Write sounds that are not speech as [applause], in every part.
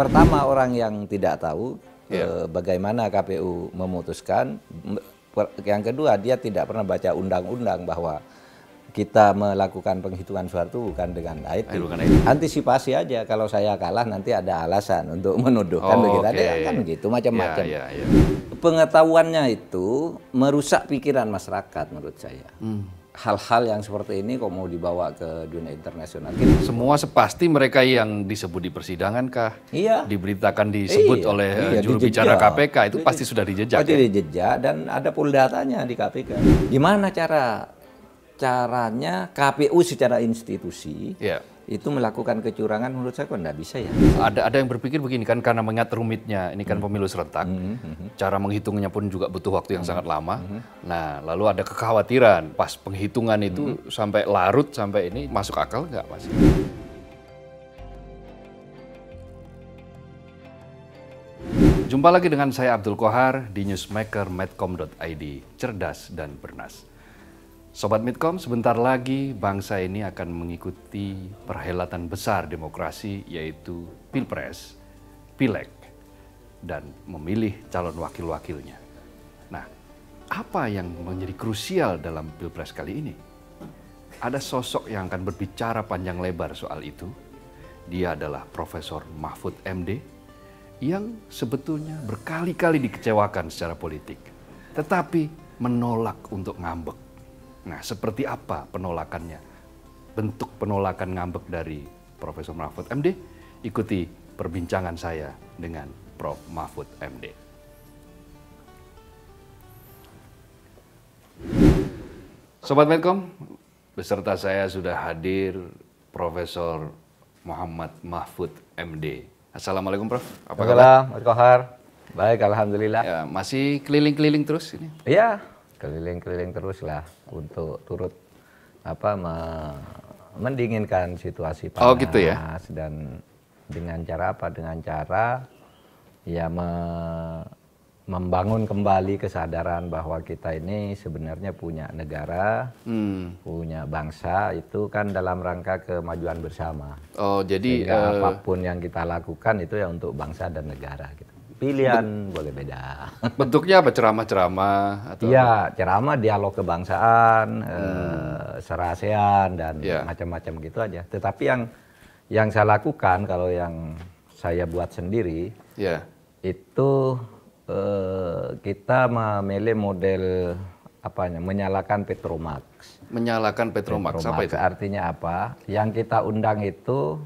Pertama orang yang tidak tahu yeah. eh, bagaimana KPU memutuskan. Yang kedua dia tidak pernah baca undang-undang bahwa kita melakukan penghitungan suara itu bukan dengan IT. Antisipasi aja kalau saya kalah nanti ada alasan untuk oh, menuduhkan oh, begitu okay. kan gitu macam-macam. Yeah, yeah, yeah. Pengetahuannya itu merusak pikiran masyarakat menurut saya. Hmm hal-hal yang seperti ini kok mau dibawa ke dunia internasional. Semua sepasti mereka yang disebut di persidangan kah? Iya. Diberitakan disebut iya, oleh iya, juru bicara KPK itu iya. pasti sudah dijejak. Pasti ya? dijejak dan ada pool datanya di KPK. Gimana cara caranya KPU secara institusi yeah itu melakukan kecurangan menurut saya kok nggak bisa ya. Ada ada yang berpikir begini kan karena mengingat rumitnya ini kan hmm. pemilu serentak, mm -hmm. cara menghitungnya pun juga butuh waktu yang mm -hmm. sangat lama. Mm -hmm. Nah lalu ada kekhawatiran pas penghitungan itu mm -hmm. sampai larut sampai ini masuk akal nggak mas? Jumpa lagi dengan saya Abdul Kohar di newsmaker medcom.id, cerdas dan bernas. Sobat Mitkom, sebentar lagi bangsa ini akan mengikuti perhelatan besar demokrasi yaitu Pilpres, Pileg, dan memilih calon wakil-wakilnya. Nah, apa yang menjadi krusial dalam Pilpres kali ini? Ada sosok yang akan berbicara panjang lebar soal itu. Dia adalah Profesor Mahfud MD yang sebetulnya berkali-kali dikecewakan secara politik. Tetapi menolak untuk ngambek Nah, seperti apa penolakannya? Bentuk penolakan ngambek dari Profesor Mahfud MD? Ikuti perbincangan saya dengan Prof. Mahfud MD. Sobat Medcom, beserta saya sudah hadir Profesor Muhammad Mahfud MD. Assalamualaikum Prof. Apa kabar? Baik, Alhamdulillah. Ya, masih keliling-keliling terus ini? Iya, keliling-keliling terus lah untuk turut apa me mendinginkan situasi panas oh, gitu ya? dan dengan cara apa dengan cara ya me membangun kembali kesadaran bahwa kita ini sebenarnya punya negara, hmm. punya bangsa itu kan dalam rangka kemajuan bersama. Oh, jadi Sehingga uh, apapun yang kita lakukan itu ya untuk bangsa dan negara gitu pilihan boleh beda. [laughs] Bentuknya apa? Ceramah-ceramah atau? Iya, ceramah, dialog kebangsaan, hmm. eh, serasean dan ya. macam-macam gitu aja. Tetapi yang yang saya lakukan kalau yang saya buat sendiri, ya. itu eh, kita memilih model apanya menyalakan Petromax. Menyalakan Petromax, Petromax apa itu? Artinya apa? Yang kita undang itu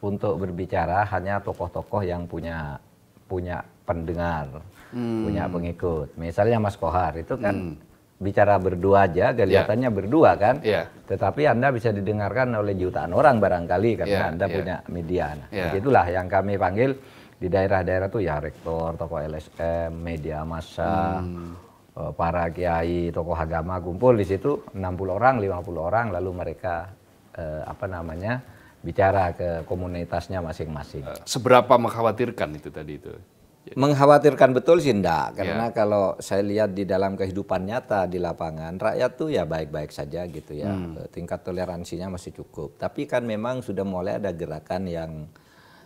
untuk berbicara hanya tokoh-tokoh yang punya punya pendengar, hmm. punya pengikut. Misalnya Mas Kohar itu kan hmm. bicara berdua aja, kelihatannya yeah. berdua kan. Yeah. Tetapi Anda bisa didengarkan oleh jutaan orang barangkali karena yeah. Anda yeah. punya media. Nah, yeah. Ya. Itulah yang kami panggil di daerah-daerah tuh ya rektor, tokoh LSM, media massa, hmm. Eh, para kiai, tokoh agama kumpul di situ 60 orang, 50 orang lalu mereka eh, apa namanya? bicara ke komunitasnya masing-masing. Eh, seberapa mengkhawatirkan itu tadi itu? Gitu. Mengkhawatirkan betul sih enggak, iya. karena ya. kalau saya lihat di dalam kehidupan nyata di lapangan, rakyat tuh ya baik-baik saja gitu ya. Hmm. Eh, tingkat toleransinya masih cukup. Tapi kan memang sudah mulai ada gerakan yang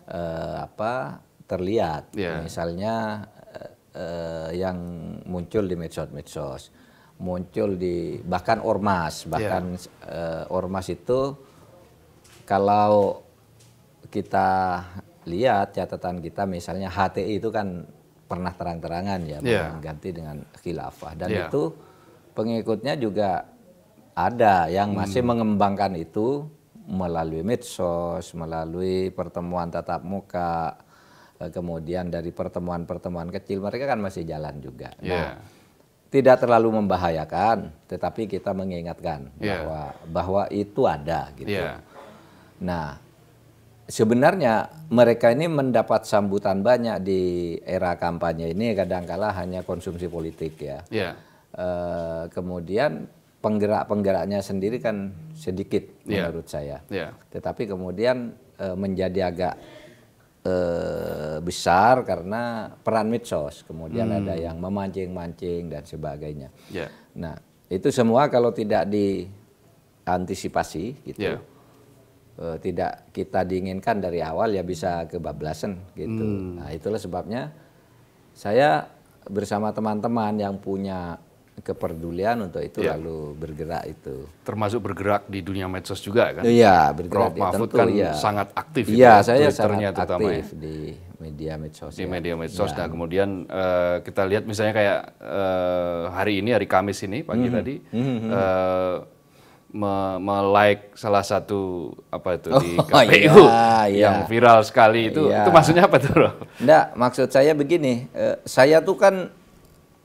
eh, apa terlihat. Ya. Misalnya eh, eh, yang muncul di medsos-medsos, muncul di bahkan ormas, iya. bahkan ya. eh, ormas itu kalau kita lihat catatan kita misalnya HTI itu kan pernah terang-terangan ya yeah. Iya. dengan khilafah dan yeah. itu pengikutnya juga ada yang hmm. masih mengembangkan itu melalui medsos, melalui pertemuan tatap muka, eh, kemudian dari pertemuan-pertemuan kecil mereka kan masih jalan juga. Yeah. Iya. tidak terlalu membahayakan, tetapi kita mengingatkan yeah. bahwa bahwa itu ada gitu. Yeah. Nah, sebenarnya mereka ini mendapat sambutan banyak di era kampanye ini kadangkala hanya konsumsi politik ya. Yeah. Iya. Uh, kemudian penggerak-penggeraknya sendiri kan sedikit yeah. menurut saya. Yeah. Tetapi kemudian uh, menjadi agak uh, besar karena peran medsos, kemudian hmm. ada yang memancing-mancing dan sebagainya. Yeah. Nah, itu semua kalau tidak diantisipasi gitu. Yeah uh, tidak kita diinginkan dari awal ya bisa kebablasan gitu. Hmm. Nah, itulah sebabnya saya bersama teman-teman yang punya kepedulian untuk itu ya. lalu bergerak itu. Termasuk bergerak di dunia medsos juga kan? Iya, bergerak. Prof ya, Mahfud kan ya. sangat aktif. Iya, itu, ya, saya sangat aktif ya. di media medsos. Di ya. media medsos. Ya. Nah kemudian uh, kita lihat misalnya kayak uh, hari ini, hari Kamis ini pagi mm -hmm. tadi, mm -hmm. hmm, hmm me, me like salah satu apa itu oh, di KPU iya, iya. yang viral sekali itu iya. itu maksudnya apa tuh? Enggak, maksud saya begini, eh, saya tuh kan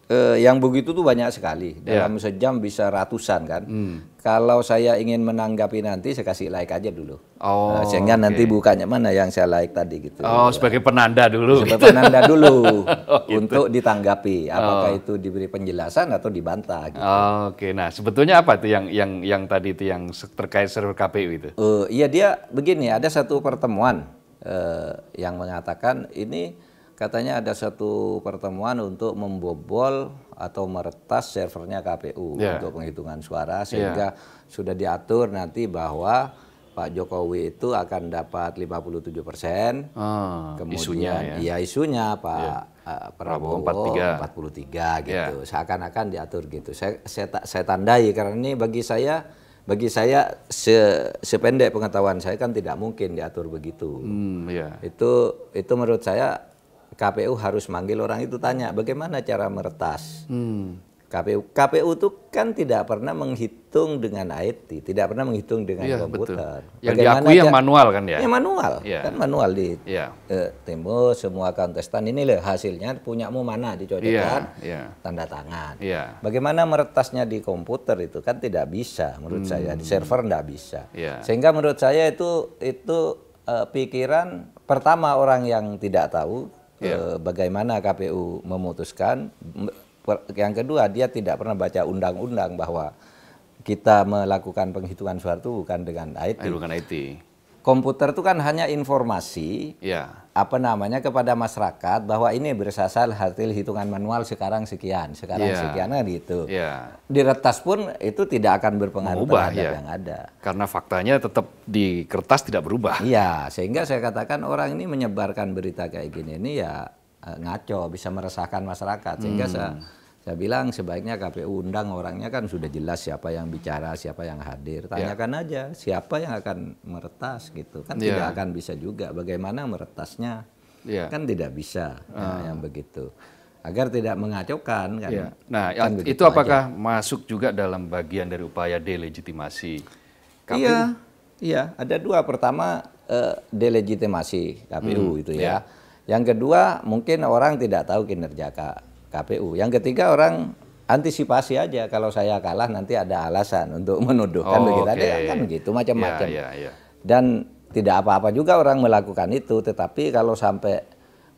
eh, yang begitu tuh banyak sekali. Ya. Dalam yeah. sejam bisa ratusan kan. Hmm. Kalau saya ingin menanggapi nanti saya kasih like aja dulu. Oh. Nah, sehingga okay. nanti bukanya mana yang saya like tadi gitu. Oh, sebagai penanda dulu. Sebagai penanda dulu [laughs] oh, gitu. untuk ditanggapi apakah oh. itu diberi penjelasan atau dibantah gitu. Oh, oke. Okay. Nah, sebetulnya apa tuh yang yang yang tadi itu yang terkait server KPU itu? Uh, iya dia begini, ada satu pertemuan uh, yang mengatakan ini katanya ada satu pertemuan untuk membobol atau meretas servernya KPU yeah. untuk penghitungan suara ya. sehingga yeah. sudah diatur nanti bahwa Pak Jokowi itu akan dapat 57 persen. Ah, Kemudian isunya ya. ya isunya Pak yeah. Ya. uh, Prabowo, Prabowo 43. 43 ya. gitu. Yeah. Seakan-akan diatur gitu. Saya, saya saya tandai karena ini bagi saya bagi saya se, sependek pengetahuan saya kan tidak mungkin diatur begitu. Mm, yeah. Itu itu menurut saya KPU harus manggil orang itu tanya bagaimana cara meretas. Hmm. KPU KPU itu kan tidak pernah menghitung dengan IT, e tidak pernah menghitung dengan ya, komputer. Betul. Yang Bagaimana diakui yang manual kan ya? yang manual, ya. kan manual di ya. eh, timur semua kontestan ini loh hasilnya punyamu mana dicocokkan ya, ya. tanda tangan. Ya. Bagaimana meretasnya di komputer itu kan tidak bisa menurut hmm. saya di server tidak bisa. Ya. Sehingga menurut saya itu itu eh, pikiran pertama orang yang tidak tahu yeah. Iya. bagaimana KPU memutuskan. Yang kedua, dia tidak pernah baca undang-undang bahwa kita melakukan penghitungan suara itu bukan dengan IT. Ah, bukan IT komputer itu kan hanya informasi ya. apa namanya kepada masyarakat bahwa ini berasal hasil hitungan manual sekarang sekian sekarang ya. sekian kan gitu ya. diretas pun itu tidak akan berpengaruh Mengubah, terhadap ya. yang ada karena faktanya tetap di kertas tidak berubah iya sehingga saya katakan orang ini menyebarkan berita kayak gini ini ya eh, ngaco bisa meresahkan masyarakat sehingga hmm. saya saya bilang sebaiknya KPU undang orangnya kan sudah jelas siapa yang bicara, siapa yang hadir. Ya. Tanyakan yeah. aja siapa yang akan meretas gitu. Kan yeah. tidak akan bisa juga bagaimana meretasnya. Yeah. Kan tidak bisa uh. nah, yang begitu. Agar tidak mengacaukan kan. Yeah. Nah, kan itu apakah aja. masuk juga dalam bagian dari upaya delegitimasi KPU? Iya. Yeah. ada dua. Pertama uh, delegitimasi KPU hmm. itu ya. Yeah. Yang kedua mungkin orang tidak tahu kinerja KPU. Yang ketiga orang antisipasi aja kalau saya kalah nanti ada alasan untuk [laughs] menuduhkan oh, begitu okay. ada kan begitu macam-macam. Yeah, yeah, yeah. Dan tidak apa-apa juga orang melakukan itu, tetapi kalau sampai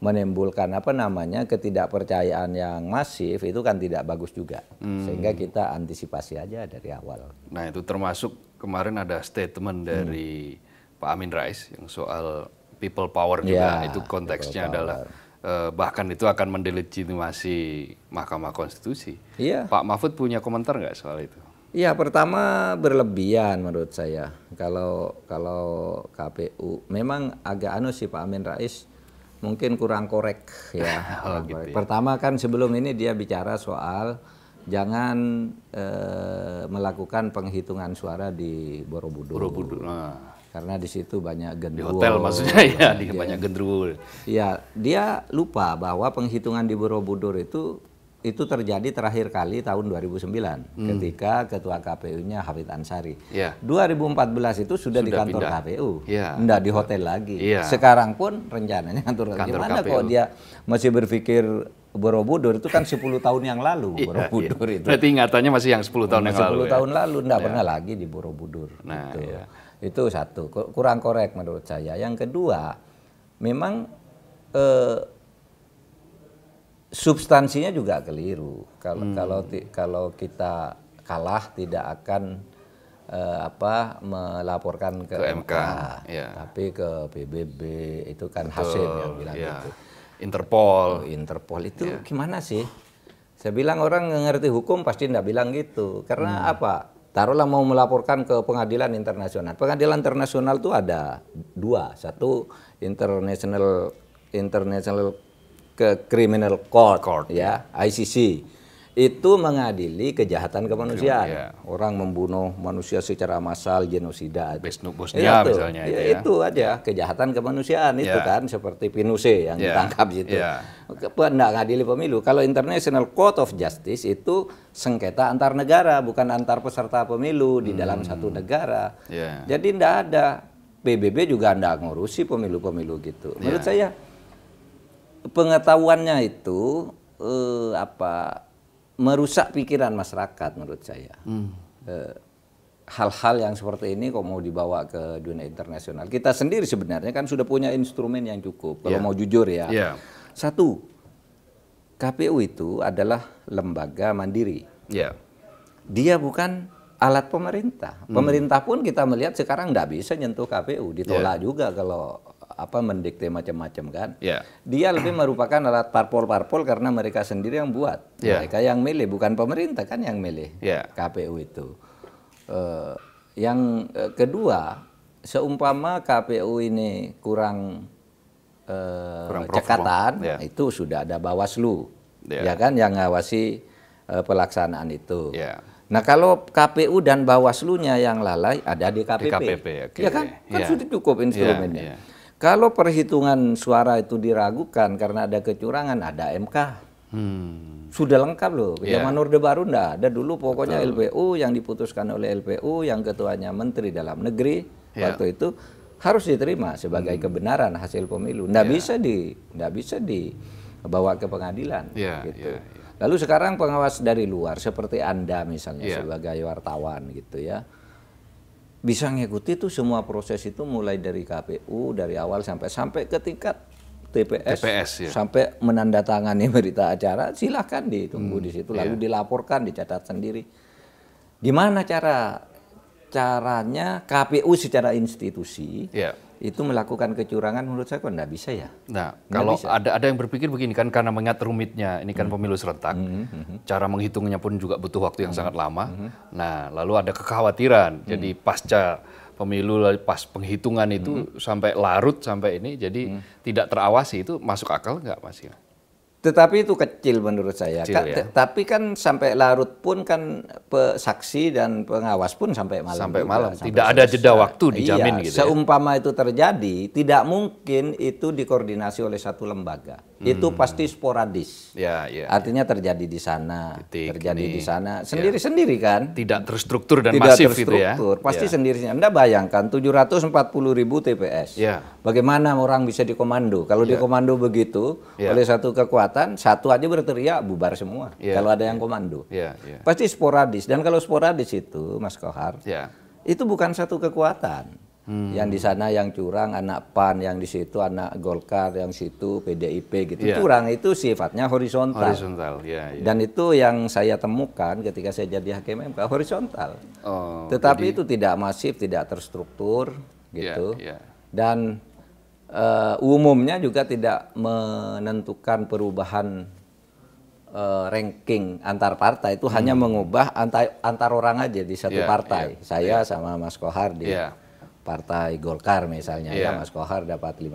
menimbulkan apa namanya ketidakpercayaan yang masif itu kan tidak bagus juga. Hmm. Sehingga kita antisipasi aja dari awal. Nah, itu termasuk kemarin ada statement hmm. dari hmm. Pak Amin Rais yang soal people power juga. Ya, itu konteksnya adalah Eh, bahkan itu akan mendelegitimasi Mahkamah Konstitusi. Iya. Pak Mahfud punya komentar nggak soal itu? Iya, pertama berlebihan menurut saya. Kalau kalau KPU memang agak anu sih Pak Amin Rais mungkin kurang korek ya. [laughs] Oh, gitu korek. Ya. Pertama kan sebelum ini dia bicara soal jangan eh, melakukan penghitungan suara di Borobudur. Borobudur. Nah karena di situ banyak gendul Di hotel maksudnya [laughs] ya, di iya. banyak gendul. Iya, dia lupa bahwa penghitungan di Borobudur itu itu terjadi terakhir kali tahun 2009 hmm. ketika ketua KPU-nya Hafid Ansari. Ya. 2014 itu sudah, sudah di kantor pindah. KPU, Enggak iya. ya. di hotel lagi. Ya. Sekarang pun rencananya kantor, kantor gimana KPU. kok dia masih berpikir Borobudur itu kan 10 [laughs] tahun yang lalu iya, Borobudur Borobudur ya. itu. Berarti ingatannya masih yang 10 tahun masih yang lalu. 10 ya. tahun ya? lalu enggak ya. pernah lagi di Borobudur. Nah, gitu. ya. Itu satu, kurang korek menurut saya. Yang kedua, memang eh, substansinya juga keliru. Kalau hmm. kalau kalau kita kalah tidak akan eh, apa melaporkan ke, ke MK, MK ya. tapi ke PBB itu kan Betul, hasil yang bilang ya. itu. Interpol. Oh, Interpol itu ya. gimana sih? Saya bilang orang ngerti hukum pasti tidak bilang gitu. Karena hmm. apa? taruhlah mau melaporkan ke pengadilan internasional. Pengadilan internasional itu ada dua, satu international international criminal court, court. ya, ya. ICC itu mengadili kejahatan kemanusiaan. Ya. Orang membunuh manusia secara massal, genosida. Besnuk iya, Bosnia itu. misalnya. Ya, ya. Itu aja kejahatan kemanusiaan ya. itu iya. kan seperti Pinochet yang ya. ditangkap itu. Ya. Nggak ngadili pemilu. Kalau International Court of Justice itu sengketa antar negara, bukan antar peserta pemilu di dalam hmm. satu negara. Ya. Jadi nggak ada. PBB juga nggak ngurusi pemilu-pemilu gitu. Menurut ya. saya pengetahuannya itu eh, apa merusak pikiran masyarakat menurut saya. Hmm. E, hal-hal yang seperti ini kok mau dibawa ke dunia internasional. Kita sendiri sebenarnya kan sudah punya instrumen yang cukup kalau yeah. mau jujur ya. Yeah. Satu, KPU itu adalah lembaga mandiri. Yeah. Dia bukan alat pemerintah. Hmm. Pemerintah pun kita melihat sekarang nggak bisa nyentuh KPU, ditolak yeah. juga kalau apa mendikte macam-macam kan. Yeah. Dia lebih merupakan alat parpol-parpol karena mereka sendiri yang buat. Yeah. Mereka yang milih, bukan pemerintah kan yang milih yeah. KPU itu. Uh, yang uh, kedua, seumpama KPU ini kurang, uh, kurang cekatan, yeah. itu sudah ada Bawaslu, yeah. ya kan, yang ngawasi uh, pelaksanaan itu. Yeah. Nah kalau KPU dan Bawaslunya yang lalai ada DKPP, DKPP okay. ya kan, kan yeah. sudah cukup instrumennya. Yeah, yeah. Kalau perhitungan suara itu diragukan karena ada kecurangan, ada MK. Hmm. Sudah lengkap loh. Yeah. Zaman Orde Baru enggak ada dulu pokoknya Betul. LPU yang diputuskan oleh LPU yang ketuanya Menteri Dalam Negeri yeah. waktu itu harus diterima sebagai hmm. kebenaran hasil pemilu. Enggak yeah. bisa di enggak bisa dibawa ke pengadilan yeah, iya, gitu. yeah. Lalu sekarang pengawas dari luar seperti Anda misalnya yeah. sebagai wartawan gitu ya bisa ngikuti itu semua proses itu mulai dari KPU dari awal sampai sampai ke tingkat TPS, TPS ya. sampai menandatangani [laughs] berita acara silahkan ditunggu hmm, di situ lalu iya. dilaporkan dicatat sendiri gimana cara caranya KPU secara institusi yeah itu melakukan kecurangan menurut saya kok nggak bisa ya. Nah, kalau bisa. ada ada yang berpikir begini kan karena mengingat rumitnya ini kan hmm. pemilu serentak, hmm, hmm, hmm, cara menghitungnya pun juga butuh waktu yang hmm. sangat lama. Hmm. Nah, lalu ada kekhawatiran. Hmm. Jadi pasca pemilu pas penghitungan itu hmm. sampai larut sampai ini jadi hmm. tidak terawasi itu masuk akal nggak Mas? Tetapi itu kecil menurut saya. Kecil, Ka ya? Tapi kan sampai larut pun kan saksi dan pengawas pun sampai malam. Sampai malam. Sampai tidak selesai. ada jeda waktu dijamin iya, gitu. Ya. Seumpama ya? itu terjadi, tidak mungkin itu dikoordinasi oleh satu lembaga hmm. itu pasti sporadis. Ya, ya, ya. Artinya ya. terjadi di sana, Titik terjadi ini. di sana ya. sendiri-sendiri ya. kan? Tidak terstruktur dan Tidak masif gitu ya. terstruktur, itu ya. Pasti ya. sendirinya. Anda bayangkan 740 ribu TPS. Ya. Bagaimana orang bisa dikomando? Kalau ya. dikomando begitu ya. oleh satu kekuatan, satu aja berteriak bubar semua. Ya. Kalau ada yang komando. Ya, ya. Pasti sporadis dan kalau sporadis itu Mas Kohar, ya. itu bukan satu kekuatan. Hmm. Yang di sana yang curang anak PAN, yang di situ anak Golkar, yang situ PDIP gitu. Yeah. Curang itu sifatnya horizontal. Horizontal, Yeah, yeah. Dan itu yang saya temukan ketika saya jadi hakim MK horizontal. Oh, Tetapi jadi... itu tidak masif, tidak terstruktur iya, gitu. Yeah, yeah. Dan uh, umumnya juga tidak menentukan perubahan uh, ranking antar partai itu hmm. hanya mengubah antar antar orang aja di satu yeah, partai. Yeah, Saya yeah. sama Mas Kohar di yeah. Partai Golkar misalnya yeah. ya iya. Mas Kohar dapat 15,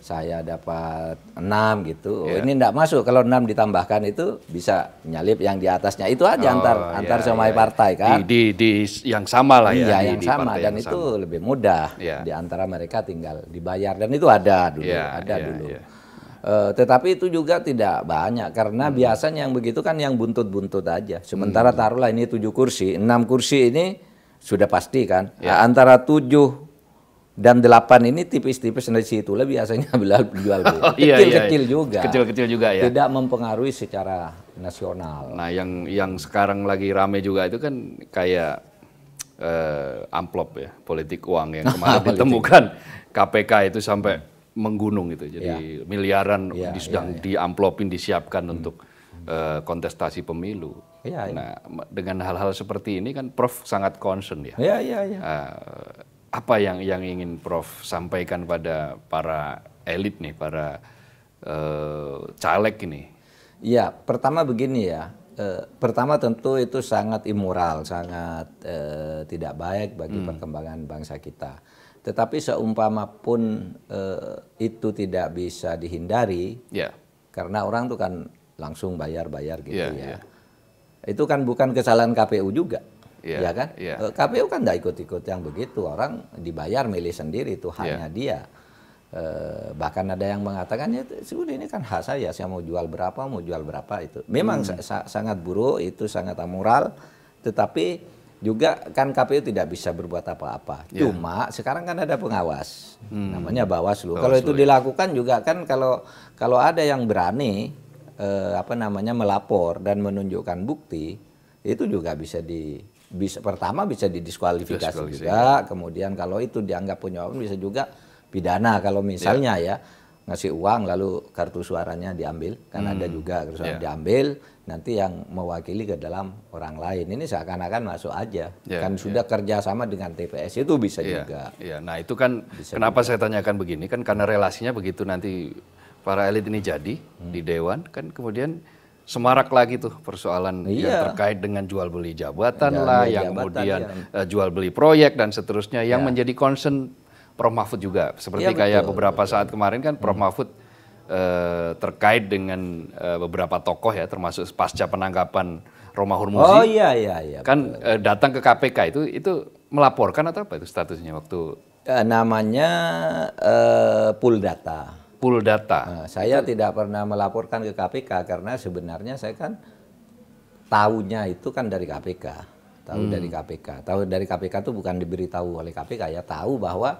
saya dapat 6 gitu. Yeah. Oh, iya. ini tidak masuk kalau 6 ditambahkan itu bisa nyalip yang di atasnya. Itu aja oh, antar yeah, antar semua iya. yeah. partai kan. Di, di di yang sama lah ya. Iya, yang di sama dan yang itu sama. lebih mudah yeah. di antara mereka tinggal dibayar dan itu ada dulu, yeah, ada yeah, dulu. Yeah. Uh, tetapi itu juga tidak banyak karena hmm. biasanya yang begitu kan yang buntut-buntut aja. Sementara hmm. taruhlah ini tujuh kursi, enam kursi ini sudah pasti kan. Ya. Nah, antara tujuh dan delapan ini tipis-tipis dari situ lah biasanya [laughs] jual beli. Oh, iya, iya, Kecil-kecil iya. juga. Kecil-kecil juga ya. Tidak mempengaruhi secara nasional. Nah, yang yang sekarang lagi rame juga itu kan kayak eh, amplop ya, politik uang yang [laughs] kemarin ditemukan KPK itu sampai menggunung gitu. Jadi ya. miliaran ya, sedang ya, ya. diamplopin disiapkan hmm. untuk Eh, kontestasi pemilu. Ya, ya. Nah, dengan hal-hal seperti ini kan Prof sangat concern ya. Ya, ya, ya. Uh, apa yang yang ingin Prof sampaikan pada para elit nih, para uh, caleg ini? Ya, pertama begini ya. E, pertama tentu itu sangat immoral, sangat e, tidak baik bagi hmm. perkembangan bangsa kita. Tetapi seumpama pun e, itu tidak bisa dihindari, yeah. karena orang itu kan langsung bayar-bayar gitu yeah, ya. Yeah. Itu kan bukan kesalahan KPU juga. Yeah, ya kan? Yeah. Iya. KPU kan tidak ikut-ikut yang begitu. Orang dibayar milih sendiri itu iya. hanya yeah. dia. E, bahkan ada yang mengatakan ya sudah ini kan hak saya, saya mau jual berapa, mau jual berapa itu. Memang hmm. sa sangat buruk, itu sangat amoral, tetapi juga kan KPU tidak bisa berbuat apa-apa. Yeah. Cuma sekarang kan ada pengawas, hmm. namanya Bawaslu. Bawaslu. Kalau itu iya. dilakukan juga kan kalau kalau ada yang berani eh, apa namanya melapor dan menunjukkan bukti itu juga bisa di bisa pertama bisa didiskualifikasi juga, kemudian kalau itu dianggap punya uang bisa juga pidana kalau iya. misalnya yeah. ya ngasih uang lalu kartu suaranya diambil kan hmm. ada juga kartu suara yeah. diambil nanti yang mewakili ke dalam orang lain ini seakan-akan masuk aja yeah, kan iya. sudah yeah. kerjasama dengan TPS itu bisa yeah, juga yeah. nah itu kan bisa kenapa juga. saya tanyakan begini kan karena relasinya begitu nanti para elit ini jadi hmm. di dewan kan kemudian semarak lagi tuh persoalan iya. yang terkait dengan jual beli jabatan ya, lah, yang jabatan, kemudian ya. jual beli proyek dan seterusnya yang iya. menjadi concern Prof Mahfud juga seperti ya, kayak beberapa betul. saat kemarin kan Prof hmm. Mahfud eh, terkait dengan eh, beberapa tokoh ya termasuk pasca penangkapan Roma Hurmuzi. Oh iya iya iya. Kan Eh, datang ke KPK itu itu melaporkan atau apa itu statusnya waktu eh, namanya eh, pool data pool data. Nah, saya itu, tidak pernah melaporkan ke KPK karena sebenarnya saya kan tahunya itu kan dari KPK, tahu hmm. dari KPK, tahu dari KPK itu bukan diberitahu oleh KPK ya, tahu bahwa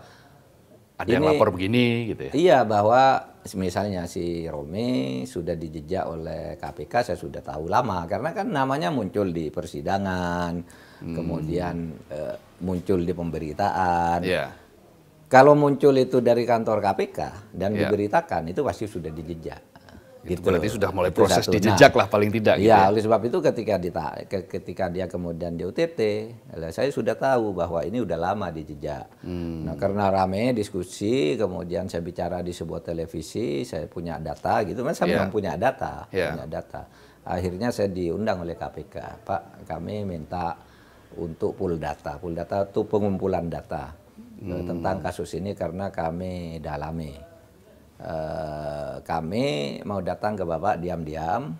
ada yang lapor begini gitu ya. Iya bahwa misalnya si Romi sudah dijejak oleh KPK saya sudah tahu lama karena kan namanya muncul di persidangan, hmm. kemudian eh, muncul di pemberitaan. Yeah kalau muncul itu dari kantor KPK dan ya. diberitakan itu pasti sudah dijejak. Itu gitu. berarti sudah mulai proses dijejak nah, lah paling tidak. Gitu ya. gitu ya. oleh sebab itu ketika dita, ketika dia kemudian di UTT, saya sudah tahu bahwa ini sudah lama dijejak. Hmm. Nah, karena rame diskusi, kemudian saya bicara di sebuah televisi, saya punya data gitu, mas saya ya. memang punya data, ya. punya data. Akhirnya saya diundang oleh KPK, Pak, kami minta untuk pool data. Pool data itu pengumpulan data Eh, hmm. tentang kasus ini karena kami dalami. Uh, kami mau datang ke Bapak diam-diam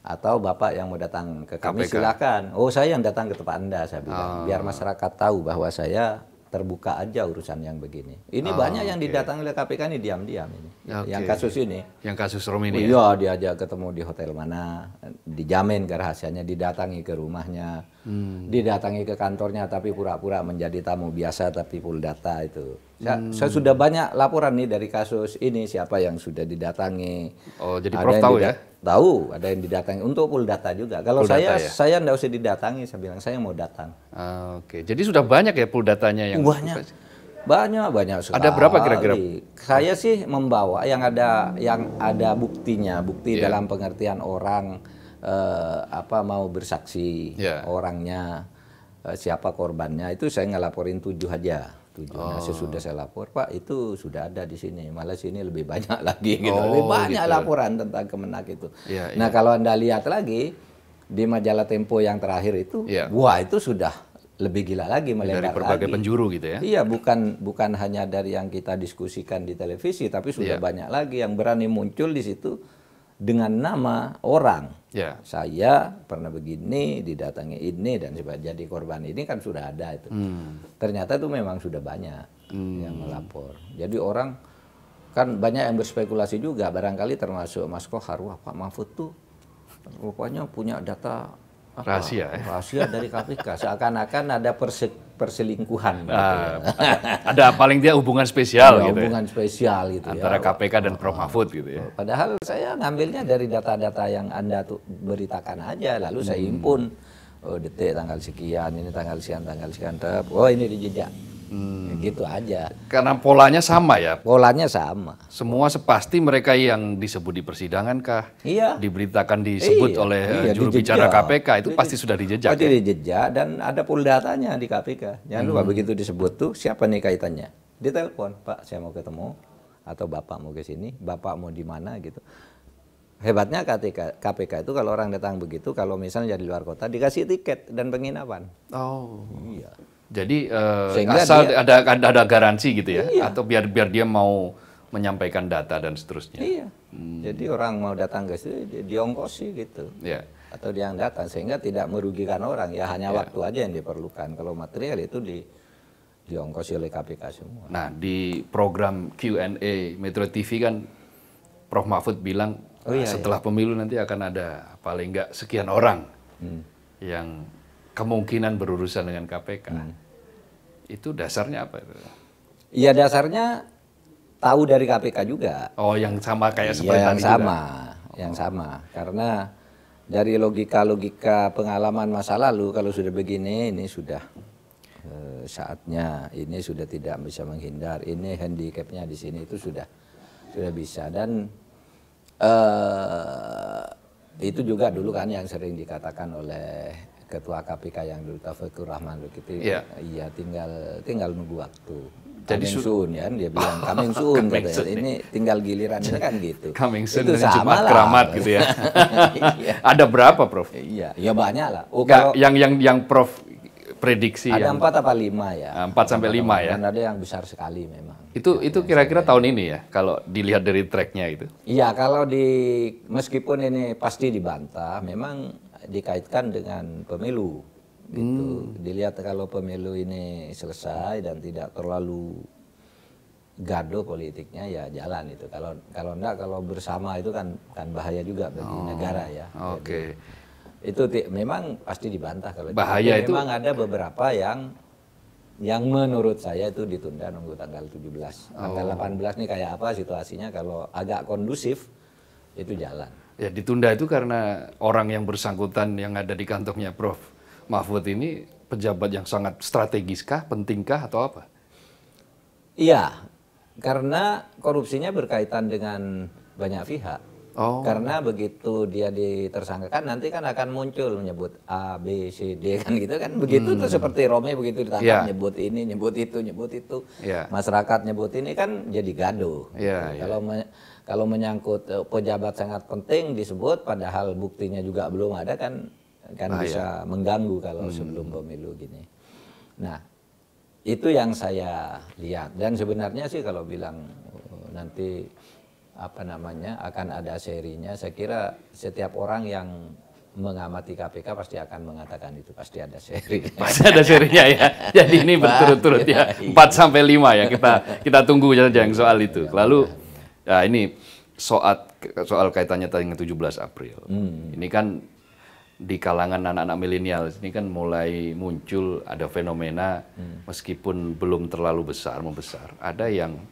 atau Bapak yang mau datang ke kami KPK. silakan. Oh, saya yang datang ke tempat Anda saya bilang, oh. biar masyarakat tahu bahwa saya terbuka aja urusan yang begini. Ini oh, banyak yang okay. didatangi oleh KPK ini diam-diam ini. Okay. Ya, yang kasus ini. Yang kasus Rom ini. Ya? Iya, ya? diajak ketemu di hotel mana, dijamin rahasianya, didatangi ke rumahnya, hmm. didatangi ke kantornya tapi pura-pura menjadi tamu biasa tapi full data itu. Saya, hmm. saya sudah banyak laporan nih dari kasus ini siapa yang sudah didatangi. Oh, jadi Prof tahu ya? Tahu, ada yang didatangi untuk full data juga. Kalau full saya, data, ya? saya tidak usah didatangi, saya bilang saya mau datang. Ah, Oke, okay. jadi sudah banyak ya full datanya yang banyak, banyak, banyak sekali. Ada berapa kira-kira? Saya sih membawa yang ada yang ada buktinya, bukti yeah. dalam pengertian orang eh, apa mau bersaksi, yeah. orangnya eh, siapa korbannya itu saya ngelaporin tujuh aja tujuh. Oh. Nah, sesudah saya lapor, Pak, itu sudah ada di sini. Malah sini lebih banyak [laughs] lagi gitu. Oh, lebih banyak gitu. laporan tentang Kemenak itu. Ya, nah, kalau Anda lihat lagi di majalah Tempo yang terakhir itu, ya. wah itu sudah lebih gila lagi melebar dari berbagai lagi. penjuru gitu ya. Iya, bukan bukan hanya dari yang kita diskusikan di televisi, tapi sudah ya. banyak lagi yang berani muncul di situ dengan nama orang. Yeah. Saya pernah begini, didatangi ini dan sebagainya. Jadi korban ini kan sudah ada itu. Hmm. Ternyata itu memang sudah banyak hmm. yang melapor. Jadi orang kan banyak yang berspekulasi juga barangkali termasuk Mas Kohar wah Pak Mahfud tuh rupanya punya data apa, rahasia ya. rahasia dari KPK seakan-akan ada persek perselingkuhan. gitu. Ah, ya. ada, paling tidak hubungan spesial iya, gitu. Ya. Hubungan ya. spesial gitu ya. antara ya. KPK dan Prof ah, ah. Mahfud gitu ya. Padahal saya ngambilnya dari data-data yang Anda tuh beritakan aja lalu hmm. saya himpun oh detik tanggal sekian ini tanggal sekian tanggal sekian oh ini di jejak Hmm. Ya gitu aja. Karena polanya sama ya. Polanya sama. Semua sepasti mereka yang disebut di persidangan kah? Iya. Diberitakan disebut iya, oleh iya, juru dijejak. bicara KPK itu dijejak. pasti sudah dijejak. Pasti ya? dijejak dan ada pool datanya di KPK. Jangan hmm. lupa begitu disebut tuh siapa nih kaitannya? telepon "Pak, saya mau ketemu." atau bapak mau ke sini, bapak mau di mana gitu. Hebatnya KTK, KPK itu kalau orang datang begitu, kalau misalnya jadi luar kota dikasih tiket dan penginapan. Oh. Iya. Jadi uh, asal dia, ada, ada ada garansi gitu ya, iya. atau biar biar dia mau menyampaikan data dan seterusnya. Iya. Hmm. Jadi orang mau datang ke sini dia diongkosi gitu. Iya. Atau dia yang datang sehingga tidak merugikan orang ya hanya yeah. waktu aja yang diperlukan. Kalau material itu di diongkosi oleh KPK semua. Nah, di program Q&A Metro TV kan Prof Mahfud bilang oh, iya, setelah iya. pemilu nanti akan ada paling nggak sekian orang hmm. yang kemungkinan berurusan dengan KPK. Hmm. Itu dasarnya apa? itu? Iya dasarnya tahu dari KPK juga. Oh, yang sama kayak iya, seperti ya, yang tadi sama, juga. yang sama. Karena dari logika-logika pengalaman masa lalu kalau sudah begini ini sudah eh, saatnya ini sudah tidak bisa menghindar. Ini handicapnya di sini itu sudah sudah bisa dan uh, itu juga dulu kan yang sering dikatakan oleh ketua KPK yang dulu Taufikur Rahman Lukiti iya. iya tinggal tinggal nunggu waktu jadi coming soon ya dia bilang oh, coming soon coming soon ini iya. tinggal giliran ini kan gitu coming soon itu sama lah. keramat gitu ya [laughs] iya. ada berapa prof iya ya banyak lah oh, kalau yang yang yang prof prediksi ada empat apa lima ya ah, empat sampai lima ya dan ada yang besar sekali memang itu ya, itu kira-kira tahun ini ya kalau dilihat dari tracknya itu iya kalau di meskipun ini pasti dibantah memang dikaitkan dengan pemilu gitu. Hmm. Dilihat kalau pemilu ini selesai dan tidak terlalu gaduh politiknya ya jalan itu. Kalau kalau enggak kalau bersama itu kan kan bahaya juga bagi oh, negara ya. Oke. Okay. Itu memang pasti dibantah kalau bahaya itu. Memang ada beberapa yang yang menurut saya itu ditunda nunggu tanggal 17. Tanggal oh. 18 nih kayak apa situasinya kalau agak kondusif itu jalan. Ya ditunda itu karena orang yang bersangkutan yang ada di kantongnya Prof. Mahfud ini pejabat yang sangat strategis kah, pentingkah atau apa? Iya, karena korupsinya berkaitan dengan banyak pihak. Oh. Karena begitu dia ditersangkakan nanti kan akan muncul menyebut A, B, C, D [laughs] kan gitu kan. Begitu hmm. tuh seperti Rome begitu ditangkap yeah. nyebut ini, nyebut itu, nyebut itu. Yeah. Masyarakat nyebut ini kan jadi gaduh. Yeah, gitu. yeah. Kalau iya. Kalau menyangkut eh, pejabat sangat penting disebut, padahal buktinya juga belum ada kan, kan ah, bisa iya. mengganggu kalau hmm. sebelum pemilu gini. Nah, itu yang saya lihat. Dan sebenarnya sih kalau bilang eh, nanti apa namanya akan ada serinya, saya kira setiap orang yang mengamati KPK pasti akan mengatakan itu pasti ada seri. [laughs] Pasti ada serinya ya. Jadi ini berturut-turut ya. 4 [laughs] iya. sampai 5 ya kita kita tunggu saja yang soal itu. Iya, Lalu Ya ini soal soal kaitannya dengan 17 April. Hmm. Ini kan di kalangan anak-anak milenial ini kan mulai muncul ada fenomena hmm. meskipun belum terlalu besar membesar ada yang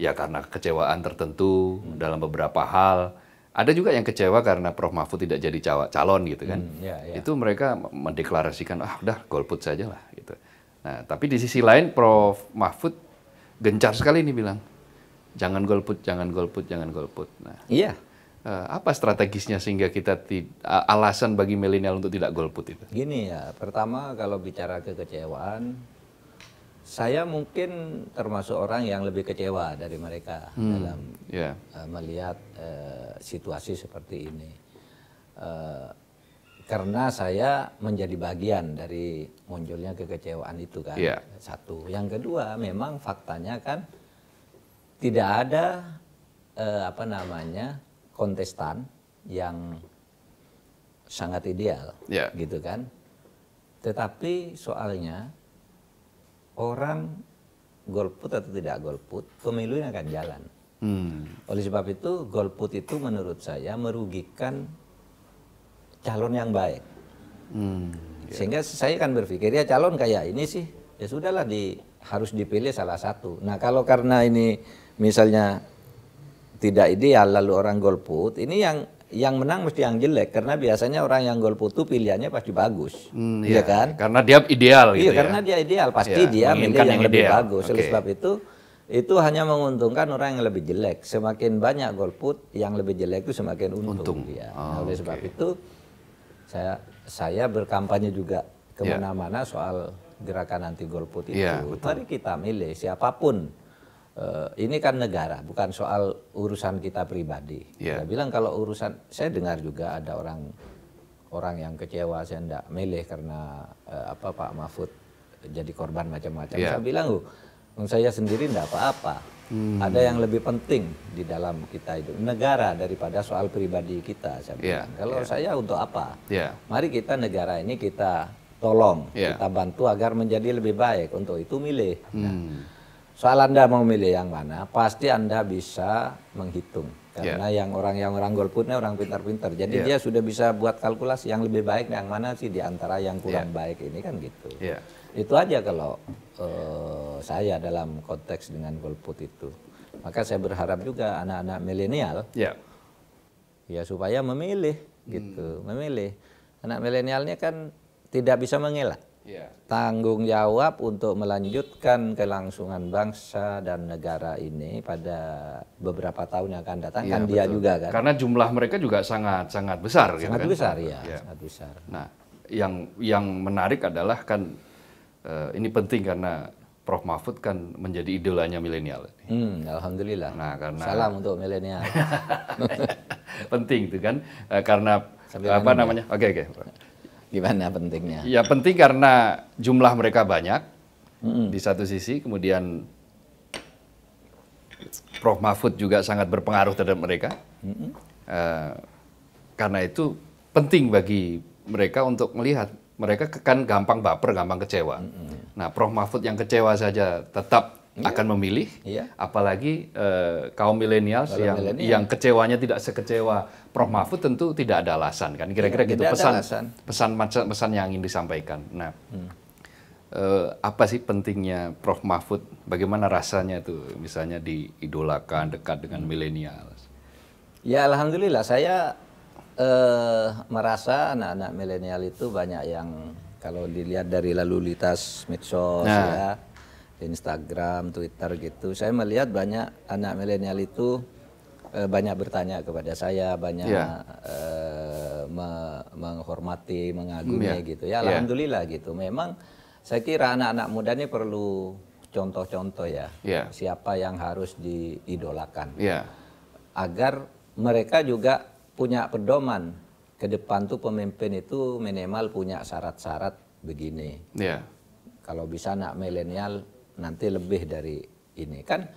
ya karena kecewaan tertentu hmm. dalam beberapa hal ada juga yang kecewa karena Prof Mahfud tidak jadi calon gitu kan hmm, yeah, yeah. itu mereka mendeklarasikan ah udah golput saja lah gitu nah tapi di sisi lain Prof Mahfud gencar sekali ini bilang jangan golput, jangan golput, jangan golput. Nah, iya. Eh, apa strategisnya sehingga kita alasan bagi milenial untuk tidak golput itu? Gini ya, pertama kalau bicara kekecewaan, saya mungkin termasuk orang yang lebih kecewa dari mereka hmm, dalam yeah. Ya. uh, melihat uh, situasi seperti ini. Uh, karena saya menjadi bagian dari munculnya kekecewaan itu kan yeah. satu. Yang kedua memang faktanya kan tidak ada eh, apa namanya kontestan yang sangat ideal, yeah. gitu kan? Tetapi soalnya orang golput atau tidak golput, pemilu ini akan jalan. Hmm. Oleh sebab itu golput itu menurut saya merugikan calon yang baik. Hmm. Yeah. Sehingga saya akan berpikir ya calon kayak ini sih ya sudahlah di harus dipilih salah satu. Nah kalau karena ini misalnya tidak ideal lalu orang golput, ini yang yang menang mesti yang jelek karena biasanya orang yang golput itu pilihannya pasti bagus, hmm, iya, iya kan? Karena dia ideal. Iya gitu ya? karena dia ideal pasti ya, dia milih yang, yang lebih ideal. bagus. Okay. Oleh sebab itu itu hanya menguntungkan orang yang lebih jelek. Semakin banyak golput yang lebih jelek itu semakin untung. untung. Ya. Oh, nah, ah, oleh okay. sebab itu saya saya berkampanye juga iya. kemana-mana soal gerakan anti golput iya, itu. ya, Mari kita milih siapapun uh, ini kan negara, bukan soal urusan kita pribadi. Yeah. Saya bilang kalau urusan, saya dengar juga ada orang orang yang kecewa saya tidak milih karena uh, apa Pak Mahfud jadi korban macam-macam. Yeah. Saya bilang, uh, saya sendiri tidak apa-apa. Hmm. Ada yang lebih penting di dalam kita itu negara daripada soal pribadi kita. Saya yeah. kalau yeah. saya untuk apa? Yeah. Mari kita negara ini kita tolong, yeah. kita bantu agar menjadi lebih baik. Untuk itu milih. Hmm. Nah, Soal Anda mau milih yang mana, pasti Anda bisa menghitung. Karena yeah. yang orang yang orang golputnya orang pintar-pintar. Jadi yeah. dia sudah bisa buat kalkulasi yang lebih baik yang mana sih di antara yang kurang yeah. baik ini kan gitu. Yeah. Itu aja kalau uh, saya dalam konteks dengan golput itu. Maka saya berharap juga anak-anak milenial yeah. ya supaya memilih gitu, hmm. memilih. Anak milenialnya kan tidak bisa mengelak. Iya. tanggung jawab untuk melanjutkan kelangsungan bangsa dan negara ini pada beberapa tahun yang akan datang yeah, kan betul. dia juga kan karena jumlah mereka juga sangat sangat besar gitu sangat kan? besar ya sangat besar nah yang yang menarik adalah kan uh, ini penting karena Prof Mahfud kan menjadi idolanya milenial. Hmm, alhamdulillah. Nah, karena salam untuk milenial. [laughs] penting itu kan eh, karena Sambil apa namanya? Oke okay, oke. Okay. Gimana pentingnya? Ya penting karena jumlah mereka banyak mm-hmm. di satu sisi, kemudian Prof Mahfud juga sangat berpengaruh terhadap mereka. Mm-hmm. Uh, karena itu penting bagi mereka untuk melihat mereka kan gampang baper, gampang kecewa. Mm-hmm. Nah, Prof Mahfud yang kecewa saja tetap yeah. akan memilih, yeah. apalagi uh, kaum milenial yang yang kecewanya tidak sekecewa Prof Mahfud tentu tidak ada alasan kan iya, kira-kira ya, gitu pesan pesan macam pesan yang ingin disampaikan. Nah, hmm. eh, apa sih pentingnya Prof Mahfud? Bagaimana rasanya itu, misalnya diidolakan dekat dengan hmm. milenial? Ya alhamdulillah saya eh, merasa anak-anak milenial itu banyak yang kalau dilihat dari lalu lintas medsos nah. ya Instagram, Twitter gitu, saya melihat banyak anak milenial itu Eh, banyak bertanya kepada saya, banyak yeah. Iya. e, me menghormati, mengagumi yeah. gitu ya. Iya. Alhamdulillah yeah. gitu. Memang saya kira anak-anak muda ini perlu contoh-contoh ya. Yeah. Siapa yang harus diidolakan. Yeah. Agar mereka juga punya pedoman ke depan tuh pemimpin itu minimal punya syarat-syarat begini. Yeah. Kalau bisa anak milenial nanti lebih dari ini kan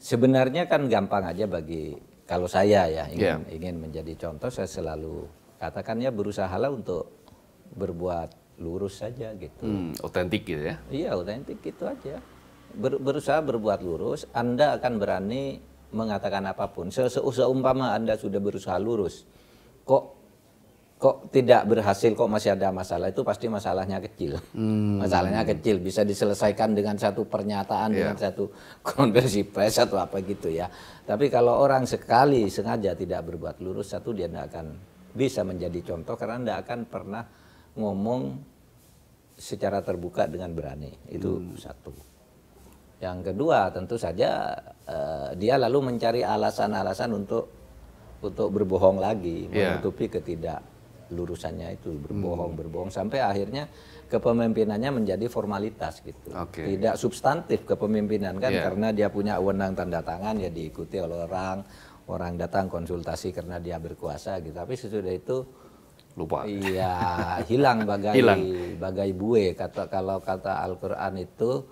Sebenarnya kan gampang aja bagi kalau saya ya ingin yeah. ingin menjadi contoh saya selalu katakan katakannya berusahalah untuk berbuat lurus saja gitu. Hmm, otentik hmm, gitu ya? Iya otentik itu aja. Ber, berusaha berbuat lurus, Anda akan berani mengatakan apapun. Se Seumpama Anda sudah berusaha lurus, kok kok tidak berhasil kok masih ada masalah itu pasti masalahnya kecil hmm. masalahnya kecil bisa diselesaikan dengan satu pernyataan yeah. dengan iya. satu [laughs] konversi pers atau apa gitu ya tapi kalau orang sekali sengaja tidak berbuat lurus satu dia tidak akan bisa menjadi contoh karena tidak akan pernah ngomong secara terbuka dengan berani itu hmm. satu yang kedua tentu saja uh, dia lalu mencari alasan-alasan untuk untuk berbohong lagi iya. menutupi ketidak lurusannya itu berbohong hmm. berbohong sampai akhirnya kepemimpinannya menjadi formalitas gitu okay. tidak substantif kepemimpinan kan yeah. karena dia punya wewenang tanda tangan ya diikuti oleh orang orang datang konsultasi karena dia berkuasa gitu tapi sesudah itu lupa iya hilang bagai hilang. bagai bue kata kalau kata Al-Qur'an itu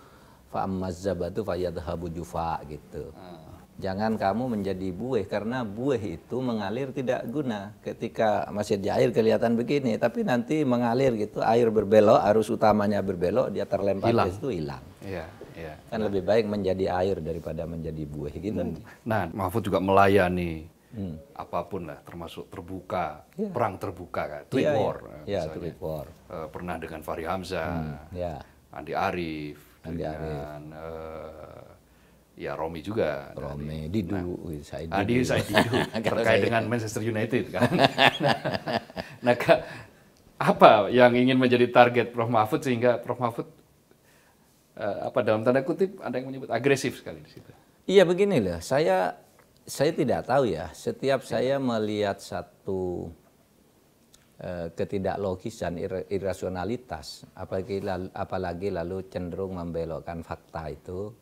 fa'amazzabatu mazzabatu fayadhabu jufa gitu hmm Jangan kamu menjadi buih karena buih itu mengalir tidak guna. Ketika masih di air kelihatan begini, tapi nanti mengalir gitu, air berbelok, arus utamanya berbelok, dia terlempar hilang. ke hilang. Iya, iya. Kan nah. lebih baik menjadi air daripada menjadi buih gitu. Hmm. Nah, Mahfud juga melayani hmm. apapun lah, termasuk terbuka, yeah. perang terbuka kan, iya, tweet yeah, war. Iya, yeah. tweet war. e, pernah dengan Fahri Hamzah, hmm. yeah. Andi Arief, Andi dengan Arief. Eh, ya Romi juga. Romi, nah, Didu, Said ah, Didu. Didu, Said Didu. terkait dengan Manchester United kan. [laughs] nah, ke, apa yang ingin menjadi target Prof Mahfud sehingga Prof Mahfud uh, apa dalam tanda kutip ada yang menyebut agresif sekali di situ. Iya begini saya saya tidak tahu ya. Setiap ya. saya melihat satu eh, ketidaklogisan, ir irasionalitas, apalagi lalu, apalagi lalu cenderung membelokkan fakta itu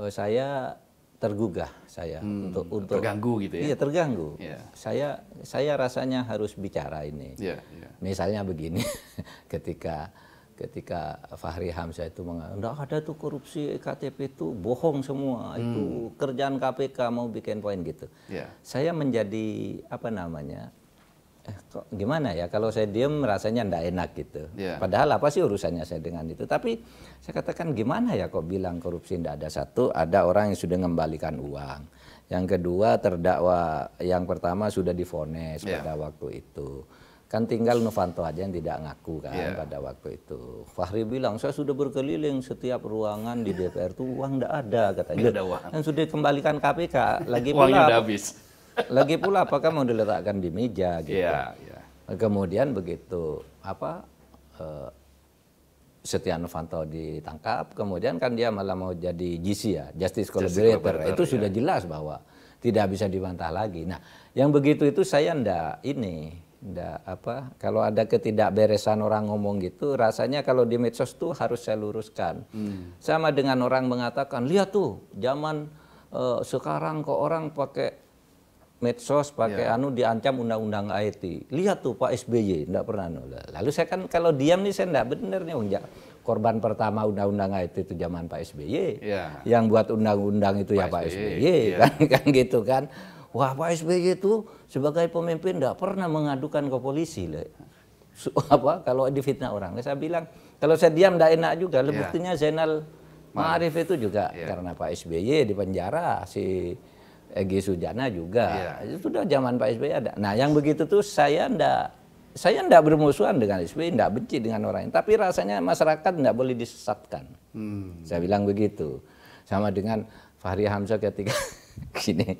Eh, saya tergugah saya hmm, untuk untuk terganggu gitu ya. Iya, terganggu. Yeah. Saya saya rasanya harus bicara ini. Yeah, yeah. Misalnya begini [laughs] ketika ketika Fahri Hamzah itu mengatakan enggak ada tuh korupsi KTP itu bohong semua hmm. itu kerjaan KPK mau bikin poin gitu. Yeah. Saya menjadi apa namanya? eh kok gimana ya kalau saya diem rasanya ndak enak gitu. Yeah. Padahal apa sih urusannya saya dengan itu? Tapi saya katakan gimana ya kok bilang korupsi ndak ada satu, ada orang yang sudah mengembalikan uang. Yang kedua terdakwa yang pertama sudah difonis yeah. pada waktu itu. Kan tinggal Novanto aja yang tidak ngaku kan yeah. pada waktu itu. Fahri bilang, saya sudah berkeliling setiap ruangan di [laughs] DPR tuh uang tidak ada katanya. uang. Dan sudah dikembalikan KPK. Lagi Uangnya sudah habis lagi pula apakah mau diletakkan di meja gitu. Yeah, yeah. Kemudian begitu apa uh, Setia Novanto ditangkap, kemudian kan dia malah mau jadi JC ya, Justice Collaborator. Justice itu sudah iya. jelas bahwa tidak bisa dibantah lagi. Nah, yang begitu itu saya ndak ini, ndak apa? Kalau ada ketidakberesan orang ngomong gitu, rasanya kalau di medsos tuh harus saya luruskan. Hmm. Sama dengan orang mengatakan, lihat tuh, zaman uh, sekarang kok orang pakai medsos, pakai yeah. anu diancam undang-undang IT. Lihat tuh Pak SBY, enggak pernah nolak. Lalu saya kan kalau diam nih saya enggak bener nih Korban pertama undang-undang IT itu zaman Pak SBY. Yeah. Yang buat undang-undang itu Pak ya Pak SBY, yeah. Iya. kan, [laughs] kan gitu kan. Wah Pak SBY itu sebagai pemimpin tidak pernah mengadukan ke polisi. Le. So, [laughs] apa kalau difitnah orang? saya bilang kalau saya diam tidak enak juga. Lebih iya. yeah. buktinya Zainal Ma'arif itu juga yeah. karena Pak SBY di penjara si Egy Sujana juga. Yeah. Itu sudah zaman Pak SBY ada. Nah, yang begitu tuh saya ndak saya tidak bermusuhan dengan SBY, tidak benci dengan orang lain. Tapi rasanya masyarakat tidak boleh disesatkan. Hmm. Saya bilang begitu. Sama dengan Fahri Hamzah ketika [laughs] gini,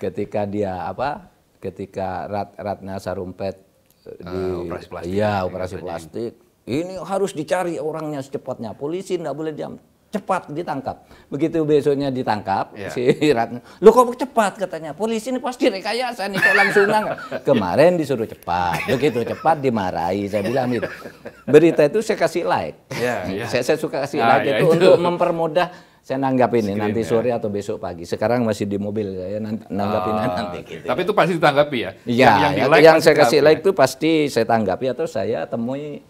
ketika dia apa? Ketika Rat, Ratna Sarumpet eh, ah, di uh, operasi plastik. Iya, operasi iya, plastik. Ini harus dicari orangnya secepatnya. Polisi tidak boleh diam cepat ditangkap. Begitu besoknya ditangkap yeah. si [laughs] Ratna. Lu kok cepat katanya. Polisi ini pasti rekayasa nih kok langsung nangkap. [laughs] Kemarin disuruh cepat. Begitu cepat dimarahi saya bilang gitu. Berita itu saya kasih like. Yeah, yeah. saya, saya suka kasih nah, like yeah, itu, itu untuk mempermudah saya nanggapin nih nanti iya. sore ya. atau besok pagi. Sekarang masih di mobil saya nanti nanggapin oh, nanti gitu. Tapi itu pasti ditanggapi ya. Iya, yang, yang, yang, yang saya kasih ya? like itu pasti saya tanggapi atau saya temui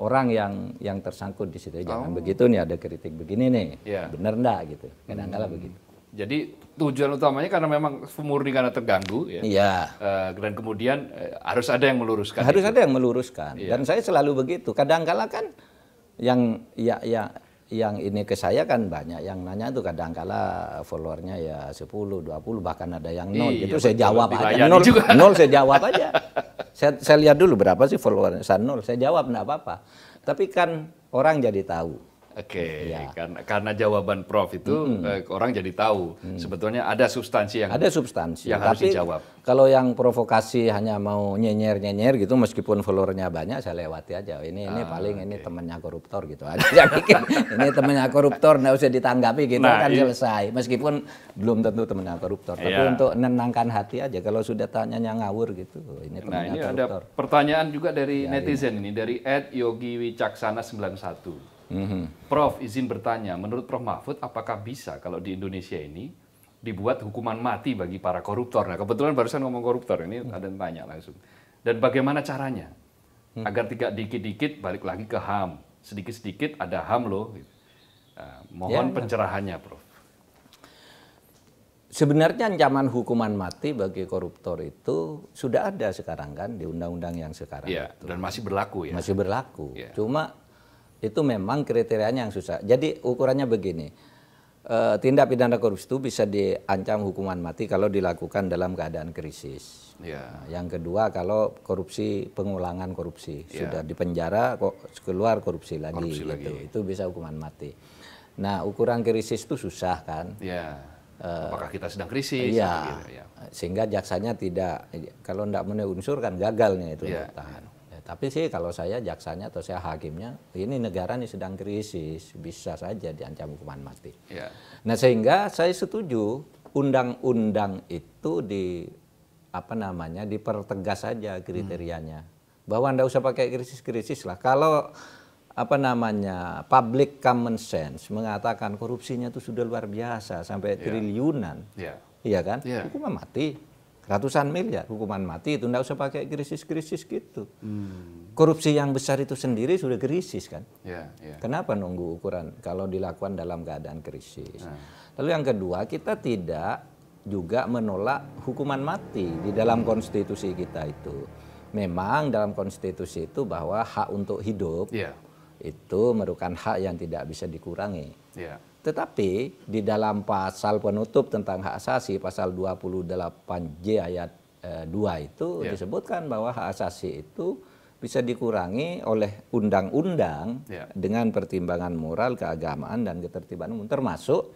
orang yang yang tersangkut di situ jangan oh. begitu nih ada kritik begini nih yeah. bener enggak gitu kadang hmm. begitu jadi tujuan utamanya karena memang murni karena terganggu ya yeah. Iya. dan kemudian eh, harus ada yang meluruskan harus itu. ada yang meluruskan yeah. dan saya selalu begitu kadang-kala kan yang ya ya yang ini ke saya kan banyak yang nanya itu kadangkala followernya ya 10, 20 bahkan ada yang nol iya, itu saya jawab aja nol, juga. nol saya jawab aja saya, saya lihat dulu berapa sih followernya saya nol saya jawab enggak apa-apa tapi kan orang jadi tahu Oke, okay. ya. karena, karena jawaban Prof itu -hmm. eh, orang jadi tahu mm. sebetulnya ada substansi yang ada substansi yang harus Tapi, dijawab. Kalau yang provokasi hanya mau nyenyer nyenyer gitu, meskipun followernya banyak, saya lewati aja. Oh, ini ah, ini paling okay. ini temannya koruptor gitu aja. [laughs] ini temannya koruptor, nggak usah ditanggapi gitu nah, kan iya. selesai. Meskipun belum tentu temannya koruptor, iya. tapi ya. untuk menenangkan hati aja. Kalau sudah tanya tanyanya ngawur gitu, oh, ini temannya nah, ini koruptor. ada pertanyaan juga dari ya, netizen ini, ini dari Ed Yogi Wicaksana 91. Mm-hmm. Prof, izin bertanya, menurut Prof Mahfud, apakah bisa kalau di Indonesia ini dibuat hukuman mati bagi para koruptor? Nah, kebetulan barusan ngomong koruptor, ini mm-hmm. ada yang tanya langsung. Dan bagaimana caranya? Mm-hmm. Agar tidak dikit-dikit balik lagi ke HAM. Sedikit-sedikit ada HAM loh. Gitu. mohon yeah, ya. pencerahannya, Prof. Sebenarnya ancaman hukuman mati bagi koruptor itu sudah ada sekarang kan di undang-undang yang sekarang. Ya, itu. dan masih berlaku ya. Masih berlaku. Ya. Cuma itu memang kriterianya yang susah. Jadi ukurannya begini, e, tindak pidana korupsi itu bisa diancam hukuman mati kalau dilakukan dalam keadaan krisis. Yeah. Nah, yang kedua kalau korupsi pengulangan korupsi yeah. sudah dipenjara kok keluar korupsi lagi korupsi gitu, lagi. itu bisa hukuman mati. Nah ukuran krisis itu susah kan? Yeah iya. apakah kita sedang krisis iya, ya. sehingga jaksanya tidak kalau tidak menunjukkan unsur gagal itu ya. tahan tapi sih kalau saya jaksanya atau saya hakimnya, ini negara ini sedang krisis, bisa saja diancam hukuman mati. Ya. Nah sehingga saya setuju undang-undang itu di apa namanya dipertegas saja kriterianya hmm. bahwa anda usah pakai krisis-krisis lah. Kalau apa namanya public common sense mengatakan korupsinya itu sudah luar biasa sampai yeah. triliunan, yeah. iya kan? Yeah. Hukuman mati ratusan miliar hukuman mati itu tidak usah pakai krisis-krisis gitu. Hmm. Korupsi yang besar itu sendiri sudah krisis kan. Yeah, yeah. Kenapa nunggu ukuran kalau dilakukan dalam keadaan krisis? Nah. Lalu yang kedua kita tidak juga menolak hukuman mati di dalam konstitusi kita itu. Memang dalam konstitusi itu bahwa hak untuk hidup yeah. itu merupakan hak yang tidak bisa dikurangi. Yeah. Tetapi di dalam pasal penutup tentang hak asasi pasal 28J ayat e, eh, 2 itu yeah. disebutkan bahwa hak asasi itu bisa dikurangi oleh undang-undang yeah. dengan pertimbangan moral, keagamaan dan ketertiban umum termasuk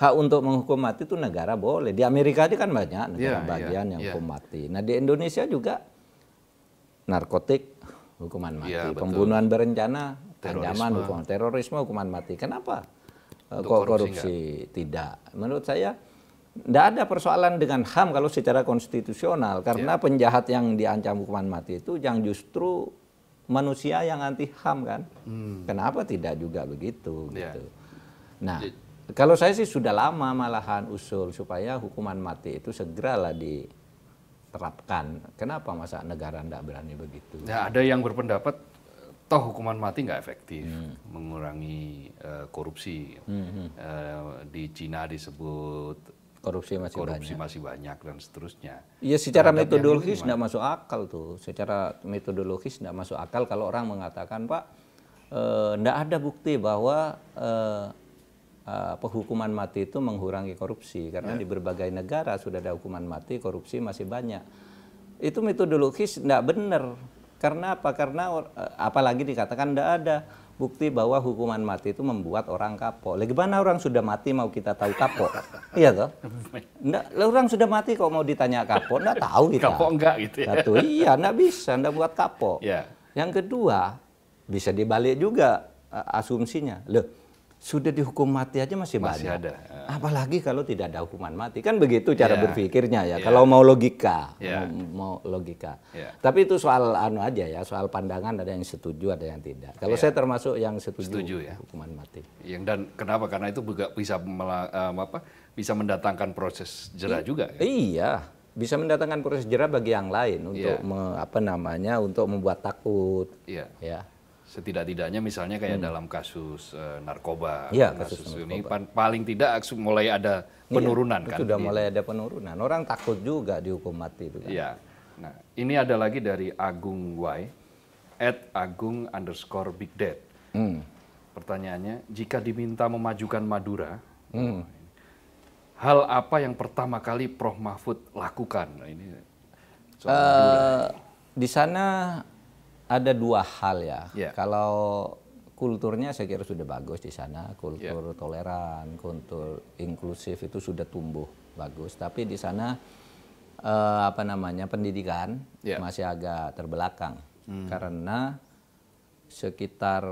hak untuk menghukum mati itu negara boleh. Di Amerika itu kan banyak ya, negara yeah, bagian yeah, yang yeah. hukum mati. Nah, di Indonesia juga narkotik hukuman ya, mati, yeah, pembunuhan berencana, ancaman hukuman terorisme hukuman mati. Kenapa? Eh, Untuk korupsi, korupsi. tidak. Menurut saya tidak ada persoalan dengan HAM kalau secara konstitusional karena yeah. penjahat yang diancam hukuman mati itu yang justru manusia yang anti HAM kan. Hmm. Kenapa tidak juga begitu yeah. gitu. Nah, kalau saya sih sudah lama malahan usul supaya hukuman mati itu segeralah di terapkan. Kenapa masa negara tidak berani begitu? Ya, ada yang berpendapat toh hukuman mati nggak efektif hmm. mengurangi uh, korupsi. Hmm. Uh, di Cina disebut korupsi masih korupsi banyak. masih banyak dan seterusnya. Iya, secara Terhadap metodologis tidak masuk akal tuh. Secara metodologis tidak masuk akal kalau orang mengatakan Pak, tidak eh, uh, ada bukti bahwa uh, penghukuman mati itu mengurangi korupsi karena ya. di berbagai negara sudah ada hukuman mati, korupsi masih banyak. Itu metodologis tidak benar karena apa? Karena eh, apalagi dikatakan tidak ada bukti bahwa hukuman mati itu membuat orang kapok. Lagi mana orang sudah mati mau kita tahu kapok? [laughs] iya toh? [laughs] Nggak, orang sudah mati kok mau ditanya kapok, nggak tahu kita. Kapok enggak gitu ya? Satu, iya, nggak bisa, nggak buat kapok. Yeah. Yang kedua, bisa dibalik juga eh, asumsinya. Loh, sudah dihukum mati aja masih, masih banyak. Ada. Ya. Apalagi kalau tidak ada hukuman mati. Kan begitu cara yeah. berpikirnya ya. Yeah. Kalau mau logika, yeah. mau, mau logika. Yeah. Tapi itu soal anu aja ya, soal pandangan ada yang setuju, ada yang tidak. Kalau yeah. saya termasuk yang setuju, setuju ya. hukuman mati. Yang dan kenapa? Karena itu juga bisa um, apa? bisa mendatangkan proses jerah I juga Ya? Iya bisa mendatangkan proses jerah bagi yang lain untuk yeah. me, apa namanya untuk membuat takut yeah. ya, ya setidak-tidaknya misalnya kayak hmm. dalam kasus uh, narkoba ya, kasus, kasus narkoba. ini pa paling tidak mulai ada iya, penurunan iya, kan sudah iya. mulai ada penurunan orang takut juga dihukum mati itu kan ya nah ini ada lagi dari Agung Y at Agung underscore Big Dead hmm. pertanyaannya jika diminta memajukan Madura hmm. hal apa yang pertama kali Prof Mahfud lakukan nah, ini uh, di sana ada dua hal ya. Yeah. Kalau kulturnya saya kira sudah bagus di sana, kultur yeah. toleran, kultur inklusif itu sudah tumbuh bagus. Tapi di sana eh, apa namanya pendidikan yeah. masih agak terbelakang hmm. karena sekitar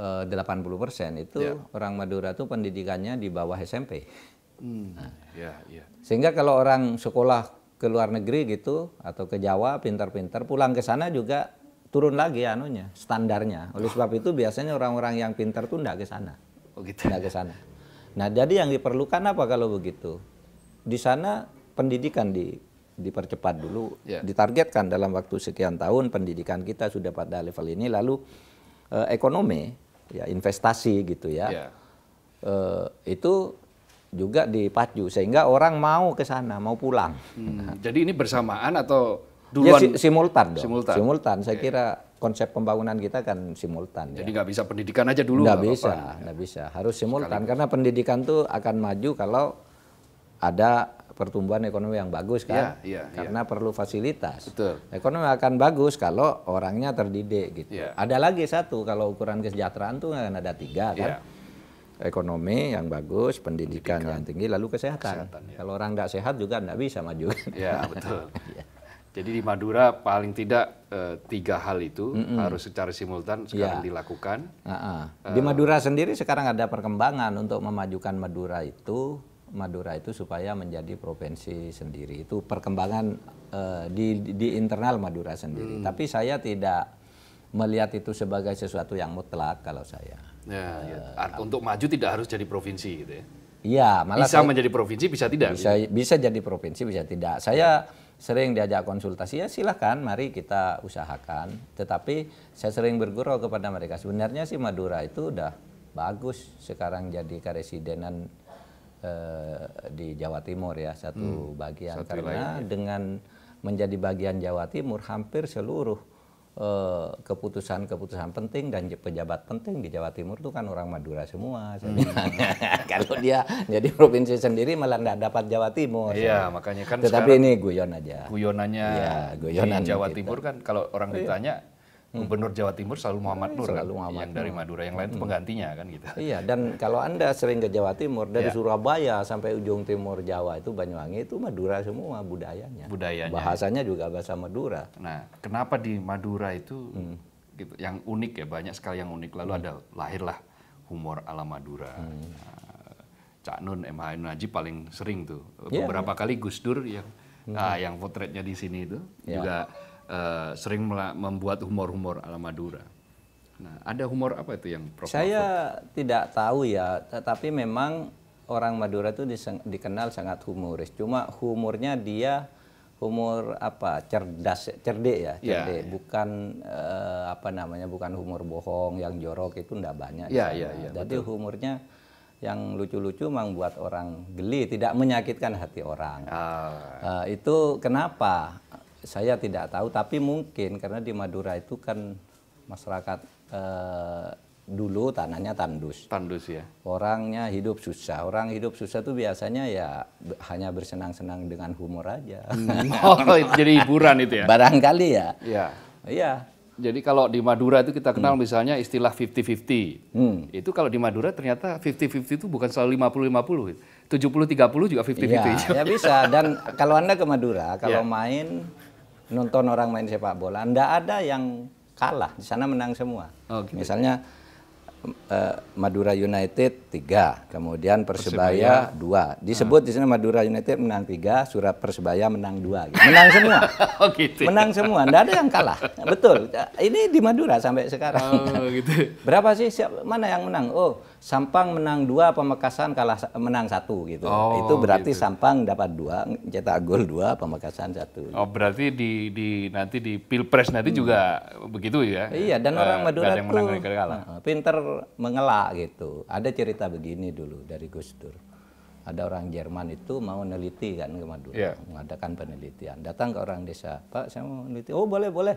eh, 80 persen itu yeah. orang Madura itu pendidikannya di bawah SMP. Hmm. Nah. Yeah, yeah. Sehingga kalau orang sekolah ke luar negeri gitu atau ke Jawa pintar-pintar pulang ke sana juga turun lagi anunya standarnya. Oleh sebab itu biasanya orang-orang yang pintar tuh enggak ke sana. Oh gitu. Enggak ke sana. Nah, jadi yang diperlukan apa kalau begitu? Di sana pendidikan di dipercepat dulu, yeah. ditargetkan dalam waktu sekian tahun pendidikan kita sudah pada level ini lalu eh, ekonomi ya investasi gitu ya. Yeah. Eh, itu juga di Pacu sehingga orang mau ke sana mau pulang. Hmm, jadi ini bersamaan atau ya, duluan? Ya, si, simultan dong. Simultan. Simultan. Saya kira konsep pembangunan kita kan simultan. Jadi ya. nggak ya. bisa pendidikan aja dulu. Nggak bisa, nggak ya. bisa. Harus simultan Sekali. karena pendidikan tuh akan maju kalau ada pertumbuhan ekonomi yang bagus kan, ya, ya, karena ya. perlu fasilitas. Betul. Ekonomi akan bagus kalau orangnya terdidik gitu. Ya. Ada lagi satu kalau ukuran kesejahteraan tuh kan ada tiga kan. Ya ekonomi yang bagus, pendidikan, pendidikan. yang tinggi, lalu kesehatan. kesehatan ya. Kalau orang nggak sehat juga nggak bisa maju. [laughs] Ya betul. [laughs] Iya. Jadi di Madura paling tidak e, tiga hal itu mm -mm. harus secara simultan sekarang ya. dilakukan. Uh -uh. Di eh, Madura sendiri sekarang ada perkembangan untuk memajukan Madura itu, Madura itu supaya menjadi provinsi sendiri. Itu perkembangan e, di, di internal Madura sendiri. Hmm. Tapi saya tidak melihat itu sebagai sesuatu yang mutlak kalau saya Ya, ya. Eh, untuk maju tidak harus jadi provinsi gitu ya. Iya, malah bisa saya, menjadi provinsi bisa tidak. Bisa gitu. bisa jadi provinsi bisa tidak. Saya sering diajak konsultasi ya silahkan mari kita usahakan tetapi saya sering bergurau kepada mereka sebenarnya sih Madura itu udah bagus sekarang jadi karesidenan eh, di Jawa Timur ya satu hmm, bagian satu karena lainnya. dengan menjadi bagian Jawa Timur hampir seluruh Eh, keputusan-keputusan penting dan pejabat penting di Jawa Timur itu kan orang Madura semua. Hmm. [laughs] [laughs] Kalau dia jadi provinsi sendiri malah tidak dapat Jawa Timur. Iya, makanya kan Tetapi ini guyon aja. Guyonannya ya, guyonan di Jawa gitu. Timur kan kalau orang iya. ditanya Gubernur Jawa Timur selalu Muhammad hmm, Nur selalu kan? Muhammad yang Nur. dari Madura yang lain hmm. penggantinya kan gitu. Iya dan kalau Anda sering ke Jawa Timur dari ya. Surabaya sampai ujung timur Jawa itu Banyuwangi itu Madura semua budayanya. Budayanya. Bahasanya juga bahasa Madura. Nah, kenapa di Madura itu hmm. gitu yang unik ya banyak sekali yang unik lalu hmm. ada lahirlah humor ala Madura. Hmm. Ah, Cak Nun, M. H. Najib paling sering tuh. Iya, Beberapa yeah. kali Gus Dur yang hmm. ah, yang potretnya di sini itu yeah. juga Eh, sering membuat humor-humor ala Madura. Nah, ada humor apa itu yang Prof. Saya tidak tahu ya, tetapi memang orang Madura itu dikenal sangat humoris. Cuma humornya dia humor apa? cerdas, cerdik ya, ya cerdik. Yeah, bukan Uh, apa namanya? bukan humor bohong yang jorok itu enggak banyak. Yeah, yeah, yeah, Jadi betul. humornya yang lucu-lucu memang buat orang geli, tidak menyakitkan hati orang. Ah. Uh, itu kenapa? saya tidak tahu tapi mungkin karena di Madura itu kan masyarakat eh, dulu tanahnya tandus. Tandus ya. Orangnya hidup susah. Orang hidup susah tuh biasanya ya hanya bersenang-senang dengan humor aja. Hmm. [laughs] Oh, jadi hiburan itu ya. Barangkali ya. Iya. Iya. Jadi kalau di Madura itu kita kenal hmm. misalnya istilah 50-50. Hmm. Itu kalau di Madura ternyata 50-50 itu bukan selalu 50-50. 70-30 juga 50-50. Ya, ya bisa. Dan kalau Anda ke Madura, kalau yeah. main nonton orang main sepak bola, ndak ada yang kalah. Di sana menang semua. Oh, gitu. Misalnya Eh, Madura United tiga, kemudian Persebaya, dua. Disebut hmm. di sini Madura United menang tiga, Surat Persebaya menang dua. Menang semua. oh gitu. Menang semua, [laughs] oh, gitu ya. enggak ada yang kalah. Betul. Ini di Madura sampai sekarang. Oh gitu. [laughs] Berapa sih siap, mana yang menang? Oh, Sampang menang dua, Pemekasan kalah menang satu. gitu. Oh, Itu berarti gitu. Sampang dapat dua, cetak gol dua, Pemekasan satu. Oh, berarti di di nanti di Pilpres nanti hmm. juga begitu ya. Iya, dan uh, orang Madura tuh pinter mengelak gitu. Ada cerita begini dulu dari Gus Dur. Ada orang Jerman itu mau neliti kan ke Madura, yeah. mengadakan penelitian. Datang ke orang desa, Pak saya mau meneliti. Oh boleh boleh,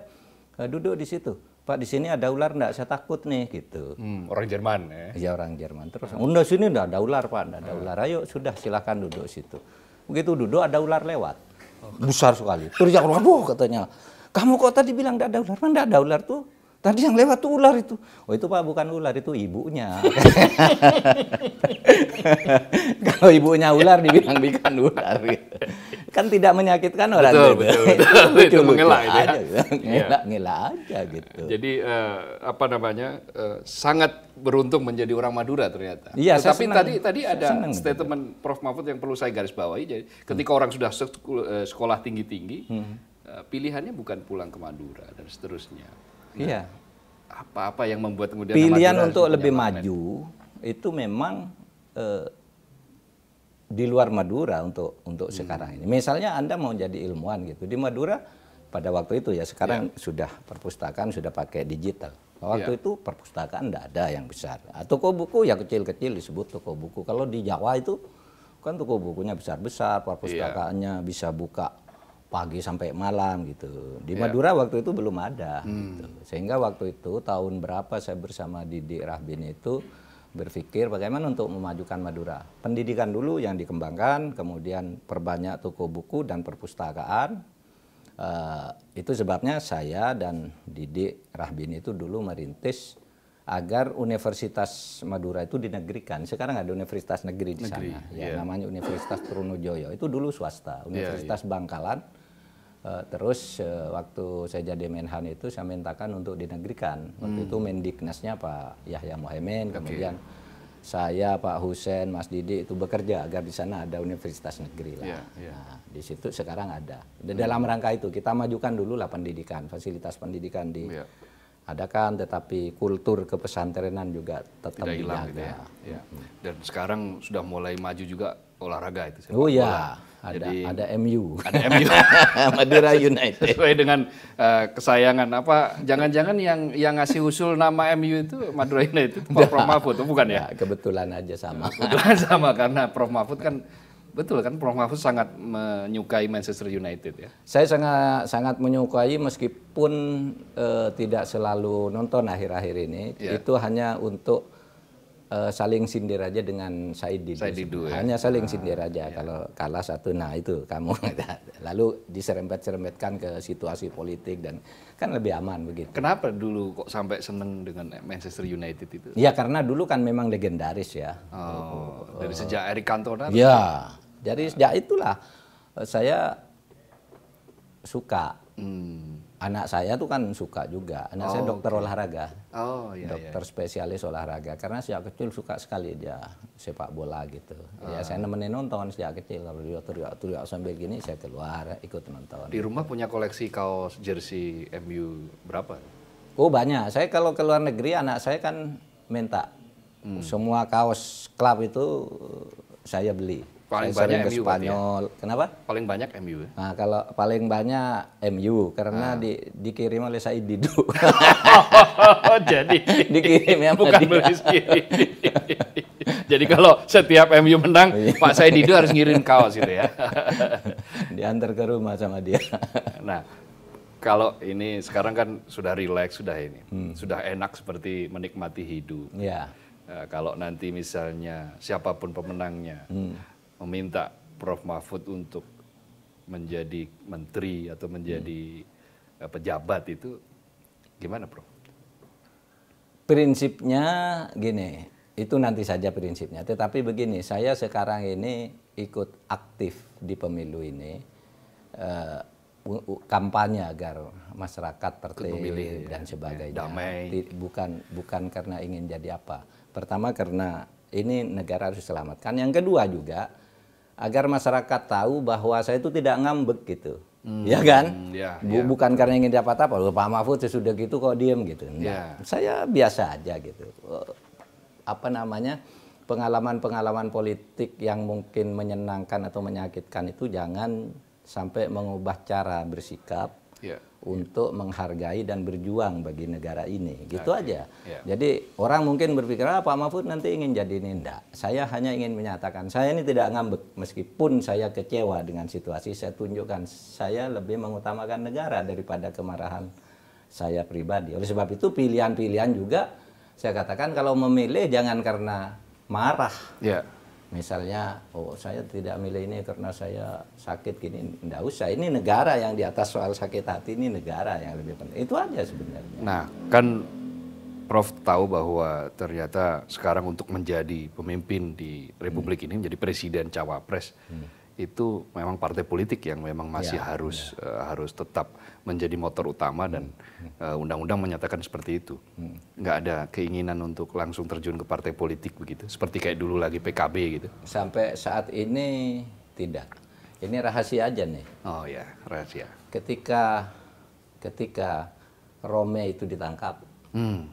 eh, duduk di situ. Pak di sini ada ular enggak? Saya takut nih gitu. Hmm, orang Jerman ya? Iya orang Jerman. Terus, hmm. sini enggak ada ular Pak, enggak ada hmm. ular. Ayo sudah silakan duduk situ. Begitu duduk ada ular lewat. Oh. Besar sekali. Terus yang waduh katanya, kamu kok tadi bilang enggak ada ular? Mana enggak ada ular tuh? Tadi yang lewat tuh ular itu. Oh itu Pak bukan ular, itu ibunya. [laughs] Kalau ibunya ular dibilang bukan ular. Kan tidak menyakitkan orang. Betul, betul, betul. itu, mengelak ya. aja. Iya. Ngelak, Ngela, aja gitu. Jadi uh, apa namanya, uh, sangat beruntung menjadi orang Madura ternyata. Iya, tapi tadi tadi ada senang, statement gitu. Prof. Mahfud yang perlu saya garis bawahi. Jadi ketika hmm. orang sudah eh, sekolah tinggi-tinggi, hmm. pilihannya bukan pulang ke Madura dan seterusnya Iya. Nah, apa-apa yang membuat kemudian pilihan untuk lebih maju itu memang eh, di luar Madura untuk untuk hmm. sekarang ini. Misalnya Anda mau jadi ilmuwan gitu di Madura pada waktu itu ya sekarang yeah. sudah perpustakaan sudah pakai digital. Nah, waktu yeah. itu perpustakaan tidak ada yang besar. Nah, toko buku ya kecil-kecil disebut toko buku. Kalau di Jawa itu kan toko bukunya besar-besar, iya. perpustakaannya yeah. bisa buka pagi sampai malam gitu. Di yeah. Madura waktu itu belum ada. Hmm. Gitu. Sehingga waktu itu tahun berapa saya bersama Didi Rahbin itu berpikir bagaimana untuk memajukan Madura. Pendidikan dulu yang dikembangkan, kemudian perbanyak toko buku dan perpustakaan. Uh, itu sebabnya saya dan Didi Rahbin itu dulu merintis agar Universitas Madura itu dinegrikan. Sekarang ada Universitas Negeri di negeri, sana, ya iya. namanya Universitas Trunojoyo. Itu dulu swasta, iya, Universitas yeah, yeah. Bangkalan Uh, terus uh, waktu saya jadi Menhan itu saya mintakan untuk dinegrikan. Waktu hmm. itu Mendiknasnya Pak Yahya Mohaimin, kemudian saya Pak Husen, Mas Didi itu bekerja agar di sana ada universitas negeri lah. Yeah, yeah. Nah, di situ sekarang ada. Dan hmm. dalam rangka itu kita majukan dulu lah pendidikan, fasilitas pendidikan di yeah. adakan tetapi kultur kepesantrenan juga tetap Tidak hilang Gitu ya. Ya. Dan sekarang sudah mulai maju juga olahraga itu. Oh iya. Ada, Jadi, ada MU. Ada MU. [laughs] Madura United. Sesuai dengan uh, kesayangan. Apa jangan-jangan yang yang ngasih usul nama MU itu Madura United itu Prof Mahfud, bukan ya? ya? Kebetulan aja sama. [laughs] Kebetulan sama karena Prof Mahfud kan Betul kan Prof Mahfud sangat menyukai Manchester United ya. Saya sangat sangat menyukai meskipun uh, tidak selalu nonton akhir-akhir ini. Yeah. Itu hanya untuk uh, saling sindir aja dengan Said Didu. Said Didu ya? Hanya saling ah, sindir aja. Iya. Kalau kalah satu, nah itu kamu. [laughs] Lalu diserempet-serempetkan ke situasi politik dan kan lebih aman begitu. Kenapa dulu kok sampai seneng dengan Manchester United itu? Ya karena dulu kan memang legendaris ya. Oh, dari eh, sejak Eric Cantona? Ya, dari sejak itulah eh, saya suka. Hmm anak saya tuh kan suka juga. Anak oh, saya dokter okay. olahraga. Oh iya. Dokter iya, iya. spesialis olahraga. Karena sejak kecil suka sekali dia sepak bola gitu. Uh. Ya ah. saya nemenin nonton sejak kecil. Kalau dia teriak-teriak sambil gini saya keluar ikut nonton. Di rumah punya koleksi kaos jersey MU berapa? Oh banyak. Saya kalau ke luar negeri anak saya kan minta hmm. semua kaos klub itu saya beli paling banyak ke MU ya? Spanyol. Ya? Kenapa? Paling banyak MU. Ya? Nah, kalau paling banyak MU karena ah. di, dikirim oleh Said Didu. Oh, jadi [laughs] dikirim ya bukan beli sendiri. Jadi kalau setiap MU menang, iya. Pak Said Didu harus ngirim kaos gitu ya. [laughs] Diantar ke rumah sama dia. nah, kalau ini sekarang kan sudah rileks, sudah ini, hmm. sudah enak seperti menikmati hidup. Iya. Nah, kalau nanti misalnya siapapun pemenangnya, hmm meminta Prof Mahfud untuk menjadi menteri atau menjadi hmm. Eh, pejabat itu gimana Prof? Prinsipnya gini, itu nanti saja prinsipnya. Tetapi begini, saya sekarang ini ikut aktif di pemilu ini uh, kampanye agar masyarakat tertib ya. dan sebagainya. Eh, damai. Bukan bukan karena ingin jadi apa. Pertama karena ini negara harus diselamatkan. Yang kedua juga agar masyarakat tahu bahwa saya itu tidak ngambek gitu. Hmm, ya kan? Yeah, yeah. Bukan karena ingin dapat apa, Pak Mahfud sudah gitu kok diem gitu. Nah, yeah. Saya biasa aja gitu. Apa namanya? pengalaman-pengalaman politik yang mungkin menyenangkan atau menyakitkan itu jangan sampai mengubah cara bersikap. Yeah. Iya. untuk menghargai dan berjuang bagi negara ini. Gitu okay. aja. Yeah. Jadi orang mungkin berpikir, ah Pak Mahfud nanti ingin jadi ini. Enggak. Saya hanya ingin menyatakan, saya ini tidak ngambek. Meskipun saya kecewa dengan situasi, saya tunjukkan saya lebih mengutamakan negara daripada kemarahan saya pribadi. Oleh sebab itu pilihan-pilihan juga saya katakan kalau memilih jangan karena marah. Yeah misalnya oh saya tidak milih ini karena saya sakit gini tidak usah ini negara yang di atas soal sakit hati ini negara yang lebih penting itu aja sebenarnya nah kan Prof tahu bahwa ternyata sekarang untuk menjadi pemimpin di Republik hmm. ini menjadi presiden cawapres hmm itu memang partai politik yang memang masih ya, harus ya. Uh, harus tetap menjadi motor utama dan hmm. eh, undang-undang uh, menyatakan seperti itu. Hmm. Nggak ada keinginan untuk langsung terjun ke partai politik begitu, seperti kayak dulu lagi PKB gitu. Sampai saat ini tidak. Ini rahasia aja nih. Oh ya, rahasia. Ketika ketika Rome itu ditangkap, hmm.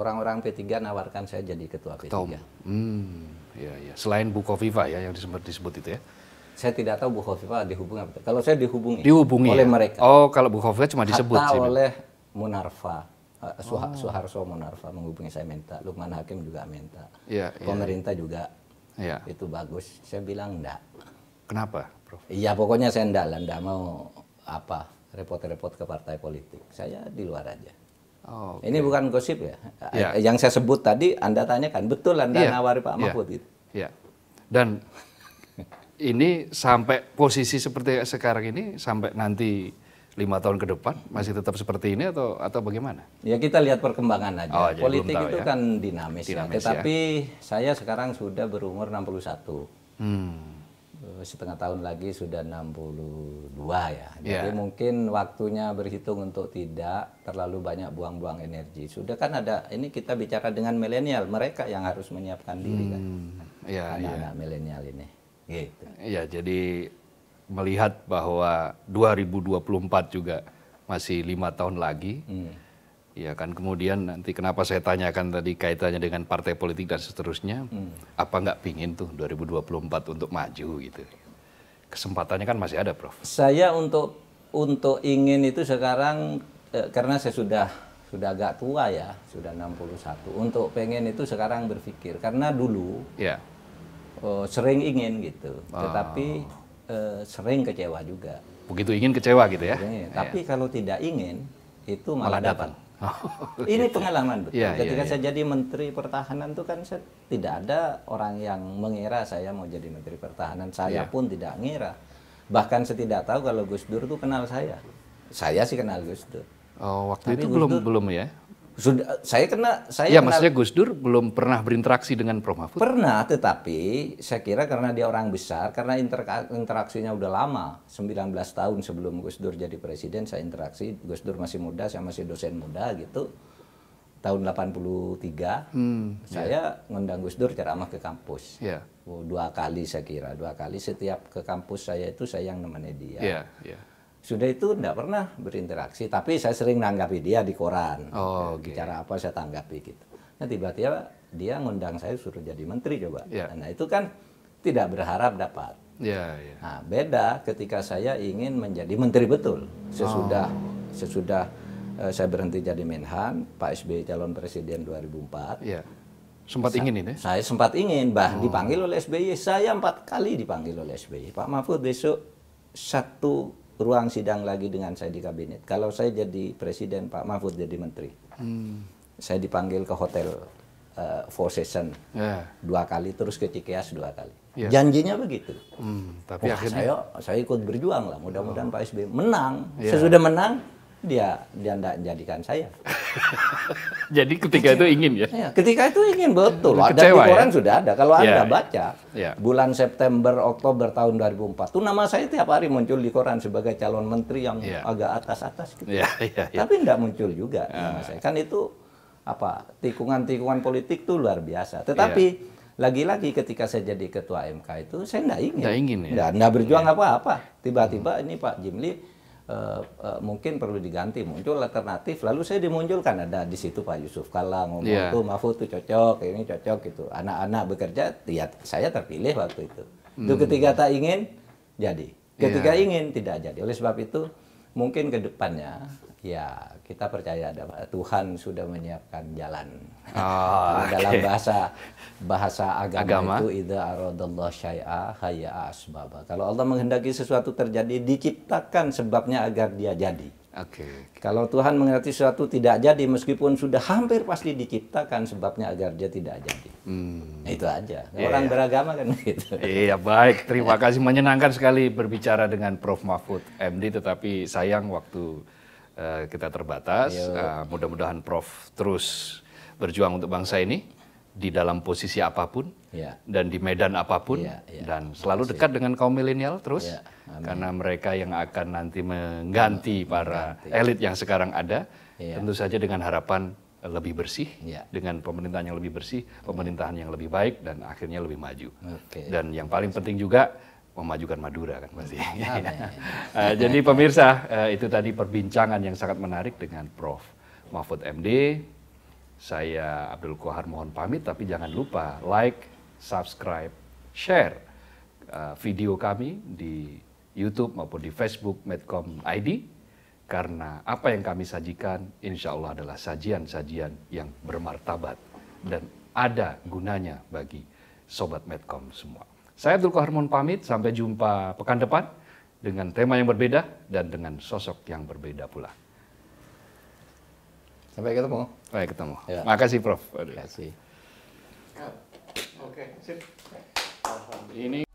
orang-orang P3 nawarkan saya jadi ketua P3. Hmm, ya, ya. Selain Bu Kofifa ya yang disebut disebut itu ya. Saya tidak tahu Bu Khofifah dihubungi apa. Kalau saya dihubungi, dihubungi oleh ya? mereka. Oh, kalau Bu Khofifah cuma disebut Hatta sih. oleh Munarfa. Uh, oh. Munarfa menghubungi saya minta, Lukman Hakim juga minta, yeah, yeah. pemerintah juga yeah. itu bagus. Saya bilang enggak. Kenapa, Prof? Iya, pokoknya saya enggak enggak mau apa repot-repot ke partai politik. Saya di luar aja. Oh, okay. Ini bukan gosip ya. Yeah. Iya. Yang saya sebut tadi Anda tanyakan, betul Anda yeah. nawari Pak iya. Mahfud yeah. gitu. Yeah. Dan ini sampai posisi seperti sekarang ini sampai nanti lima tahun ke depan masih tetap seperti ini atau atau bagaimana? Ya kita lihat perkembangan aja. Oh, Politik itu ya. kan dinamis, ya. dinamis ya. Tetapi ya. saya sekarang sudah berumur 61. Hmm. Eh, setengah tahun lagi sudah 62 ya. Jadi yeah. mungkin waktunya berhitung untuk tidak terlalu banyak buang-buang energi. Sudah kan ada ini kita bicara dengan milenial, mereka yang harus menyiapkan diri kan. hmm. kan. Ya, yeah, Anak-anak yeah. milenial ini. Gitu. Ya, jadi melihat bahwa 2024 juga masih lima tahun lagi. Hmm. Ya kan kemudian nanti kenapa saya tanyakan tadi kaitannya dengan partai politik dan seterusnya, hmm. apa nggak pingin tuh 2024 untuk maju gitu? Kesempatannya kan masih ada, Prof. Saya untuk untuk ingin itu sekarang eh, karena saya sudah sudah agak tua ya, sudah 61. Untuk pengen itu sekarang berpikir karena dulu ya. Yeah oh, sering ingin gitu, oh. tetapi eh, sering kecewa juga. Begitu ingin kecewa gitu ya? Ingin. Tapi yeah. kalau tidak ingin itu malah, malah dapat. dapat. [laughs] Oh, ini gitu. pengalaman betul. Ya, Ketika ya, ya. saya jadi Menteri Pertahanan itu kan saya tidak ada orang yang mengira saya mau jadi Menteri Pertahanan. Saya ya. pun tidak ngira. Bahkan saya tidak tahu kalau Gus Dur itu kenal saya. Saya sih kenal Gus Dur. Oh, waktu Tapi itu Gus belum Dur, belum ya? Sudah, saya kena saya Ya, kena, maksudnya Gus Dur belum pernah berinteraksi dengan Prof Mahfud. Pernah, tetapi saya kira karena dia orang besar, karena inter, interaksinya udah lama, 19 tahun sebelum Gus Dur jadi presiden saya interaksi, Gus Dur masih muda, saya masih dosen muda gitu. Tahun 83 hmm, ya. saya yeah. ngundang Gus Dur ceramah ke kampus. Yeah. Oh, dua kali saya kira, dua kali setiap ke kampus saya itu saya yang nemenin dia. Yeah, yeah sudah itu tidak pernah berinteraksi tapi saya sering nanggapi dia di koran oh, ya, okay. bicara apa saya tanggapi gitu nah tiba-tiba dia ngundang saya suruh jadi menteri coba yeah. Ya. nah itu kan tidak berharap dapat yeah, yeah. nah beda ketika saya ingin menjadi menteri betul sesudah oh. sesudah uh, saya berhenti jadi menhan Pak SBY calon presiden 2004 yeah. Sempat ingin ini? Saya sempat ingin, bah oh. dipanggil oleh SBY. Saya empat kali dipanggil oleh SBY. Pak Mahfud besok satu ruang sidang lagi dengan saya di kabinet. Kalau saya jadi presiden, Pak Mahfud jadi menteri. Hmm. Saya dipanggil ke hotel uh, Four Seasons yeah. dua kali, terus ke Cikeas dua kali. Yeah. Janjinya begitu. Hmm, tapi Wah, oh, akhirnya saya saya ikut berjuang lah. Mudah-mudahan oh. Pak SBY menang. Yeah. Sesudah menang, dia dia tidak jadikan saya. [laughs] Jadi ketika itu ingin ya? Iya, ketika itu ingin betul. ada di koran ya? sudah ada. Kalau ya, anda iya, iya. baca ya. bulan September Oktober tahun 2004 itu nama saya tiap hari muncul di koran sebagai calon menteri yang ya. agak atas-atas gitu. Ya, ya, ya. Tapi tidak muncul juga ya. nama saya. Kan itu apa tikungan-tikungan politik tuh luar biasa. Tetapi ya lagi-lagi ketika saya jadi ketua MK itu saya tidak ingin, tidak ingin, ya? berjuang apa-apa. Tiba-tiba hmm. ini Pak Jimli Uh, uh, mungkin perlu diganti muncul alternatif lalu saya dimunculkan ada di situ Pak Yusuf Kala ngomong yeah. tuh Mahfud tuh cocok ini cocok gitu anak-anak bekerja ya saya terpilih waktu itu hmm. tuh ketika tak ingin jadi ketika yeah. ingin tidak jadi oleh sebab itu mungkin ke depannya ya kita percaya ada Tuhan sudah menyiapkan jalan. Oh, ah, okay. [laughs] Dalam bahasa bahasa agama, agama. itu ida aradallahu syai'a hayya asbaba. Kalau Allah menghendaki sesuatu terjadi diciptakan sebabnya agar dia jadi. Oke. Okay. Kalau Tuhan mengerti sesuatu tidak jadi meskipun sudah hampir pasti diciptakan sebabnya agar dia tidak jadi. Hmm. itu aja. Yeah. Orang iya. beragama kan [laughs] gitu. Iya, baik. Terima kasih menyenangkan sekali berbicara dengan Prof Mahfud MD tetapi sayang waktu Eh, kita terbatas. Uh, Mudah-mudahan Prof terus berjuang untuk bangsa ini di dalam posisi apapun ya. dan di medan apapun ya, ya. dan selalu dekat dengan kaum milenial terus ya, karena mereka yang akan nanti mengganti para elit yang sekarang ada ya. tentu saja dengan harapan lebih bersih ya. dengan pemerintahan yang lebih bersih, pemerintahan yang lebih baik dan akhirnya lebih maju. Okay. Dan yang paling penting juga memajukan Madura kan pasti. Ya, uh, [laughs] jadi pemirsa uh, itu tadi perbincangan yang sangat menarik dengan Prof. Mahfud MD. Saya Abdul Kohar mohon pamit tapi jangan lupa like, subscribe, share uh, video kami di YouTube maupun di Facebook Medcom ID karena apa yang kami sajikan insya Allah adalah sajian-sajian yang bermartabat dan ada gunanya bagi sobat Medcom semua. Saya Abdul Kohar pamit, sampai jumpa pekan depan dengan tema yang berbeda dan dengan sosok yang berbeda pula. Sampai ketemu. Sampai ketemu. Ya. Makasih Prof. Terima kasih. Oke, sip. Ini.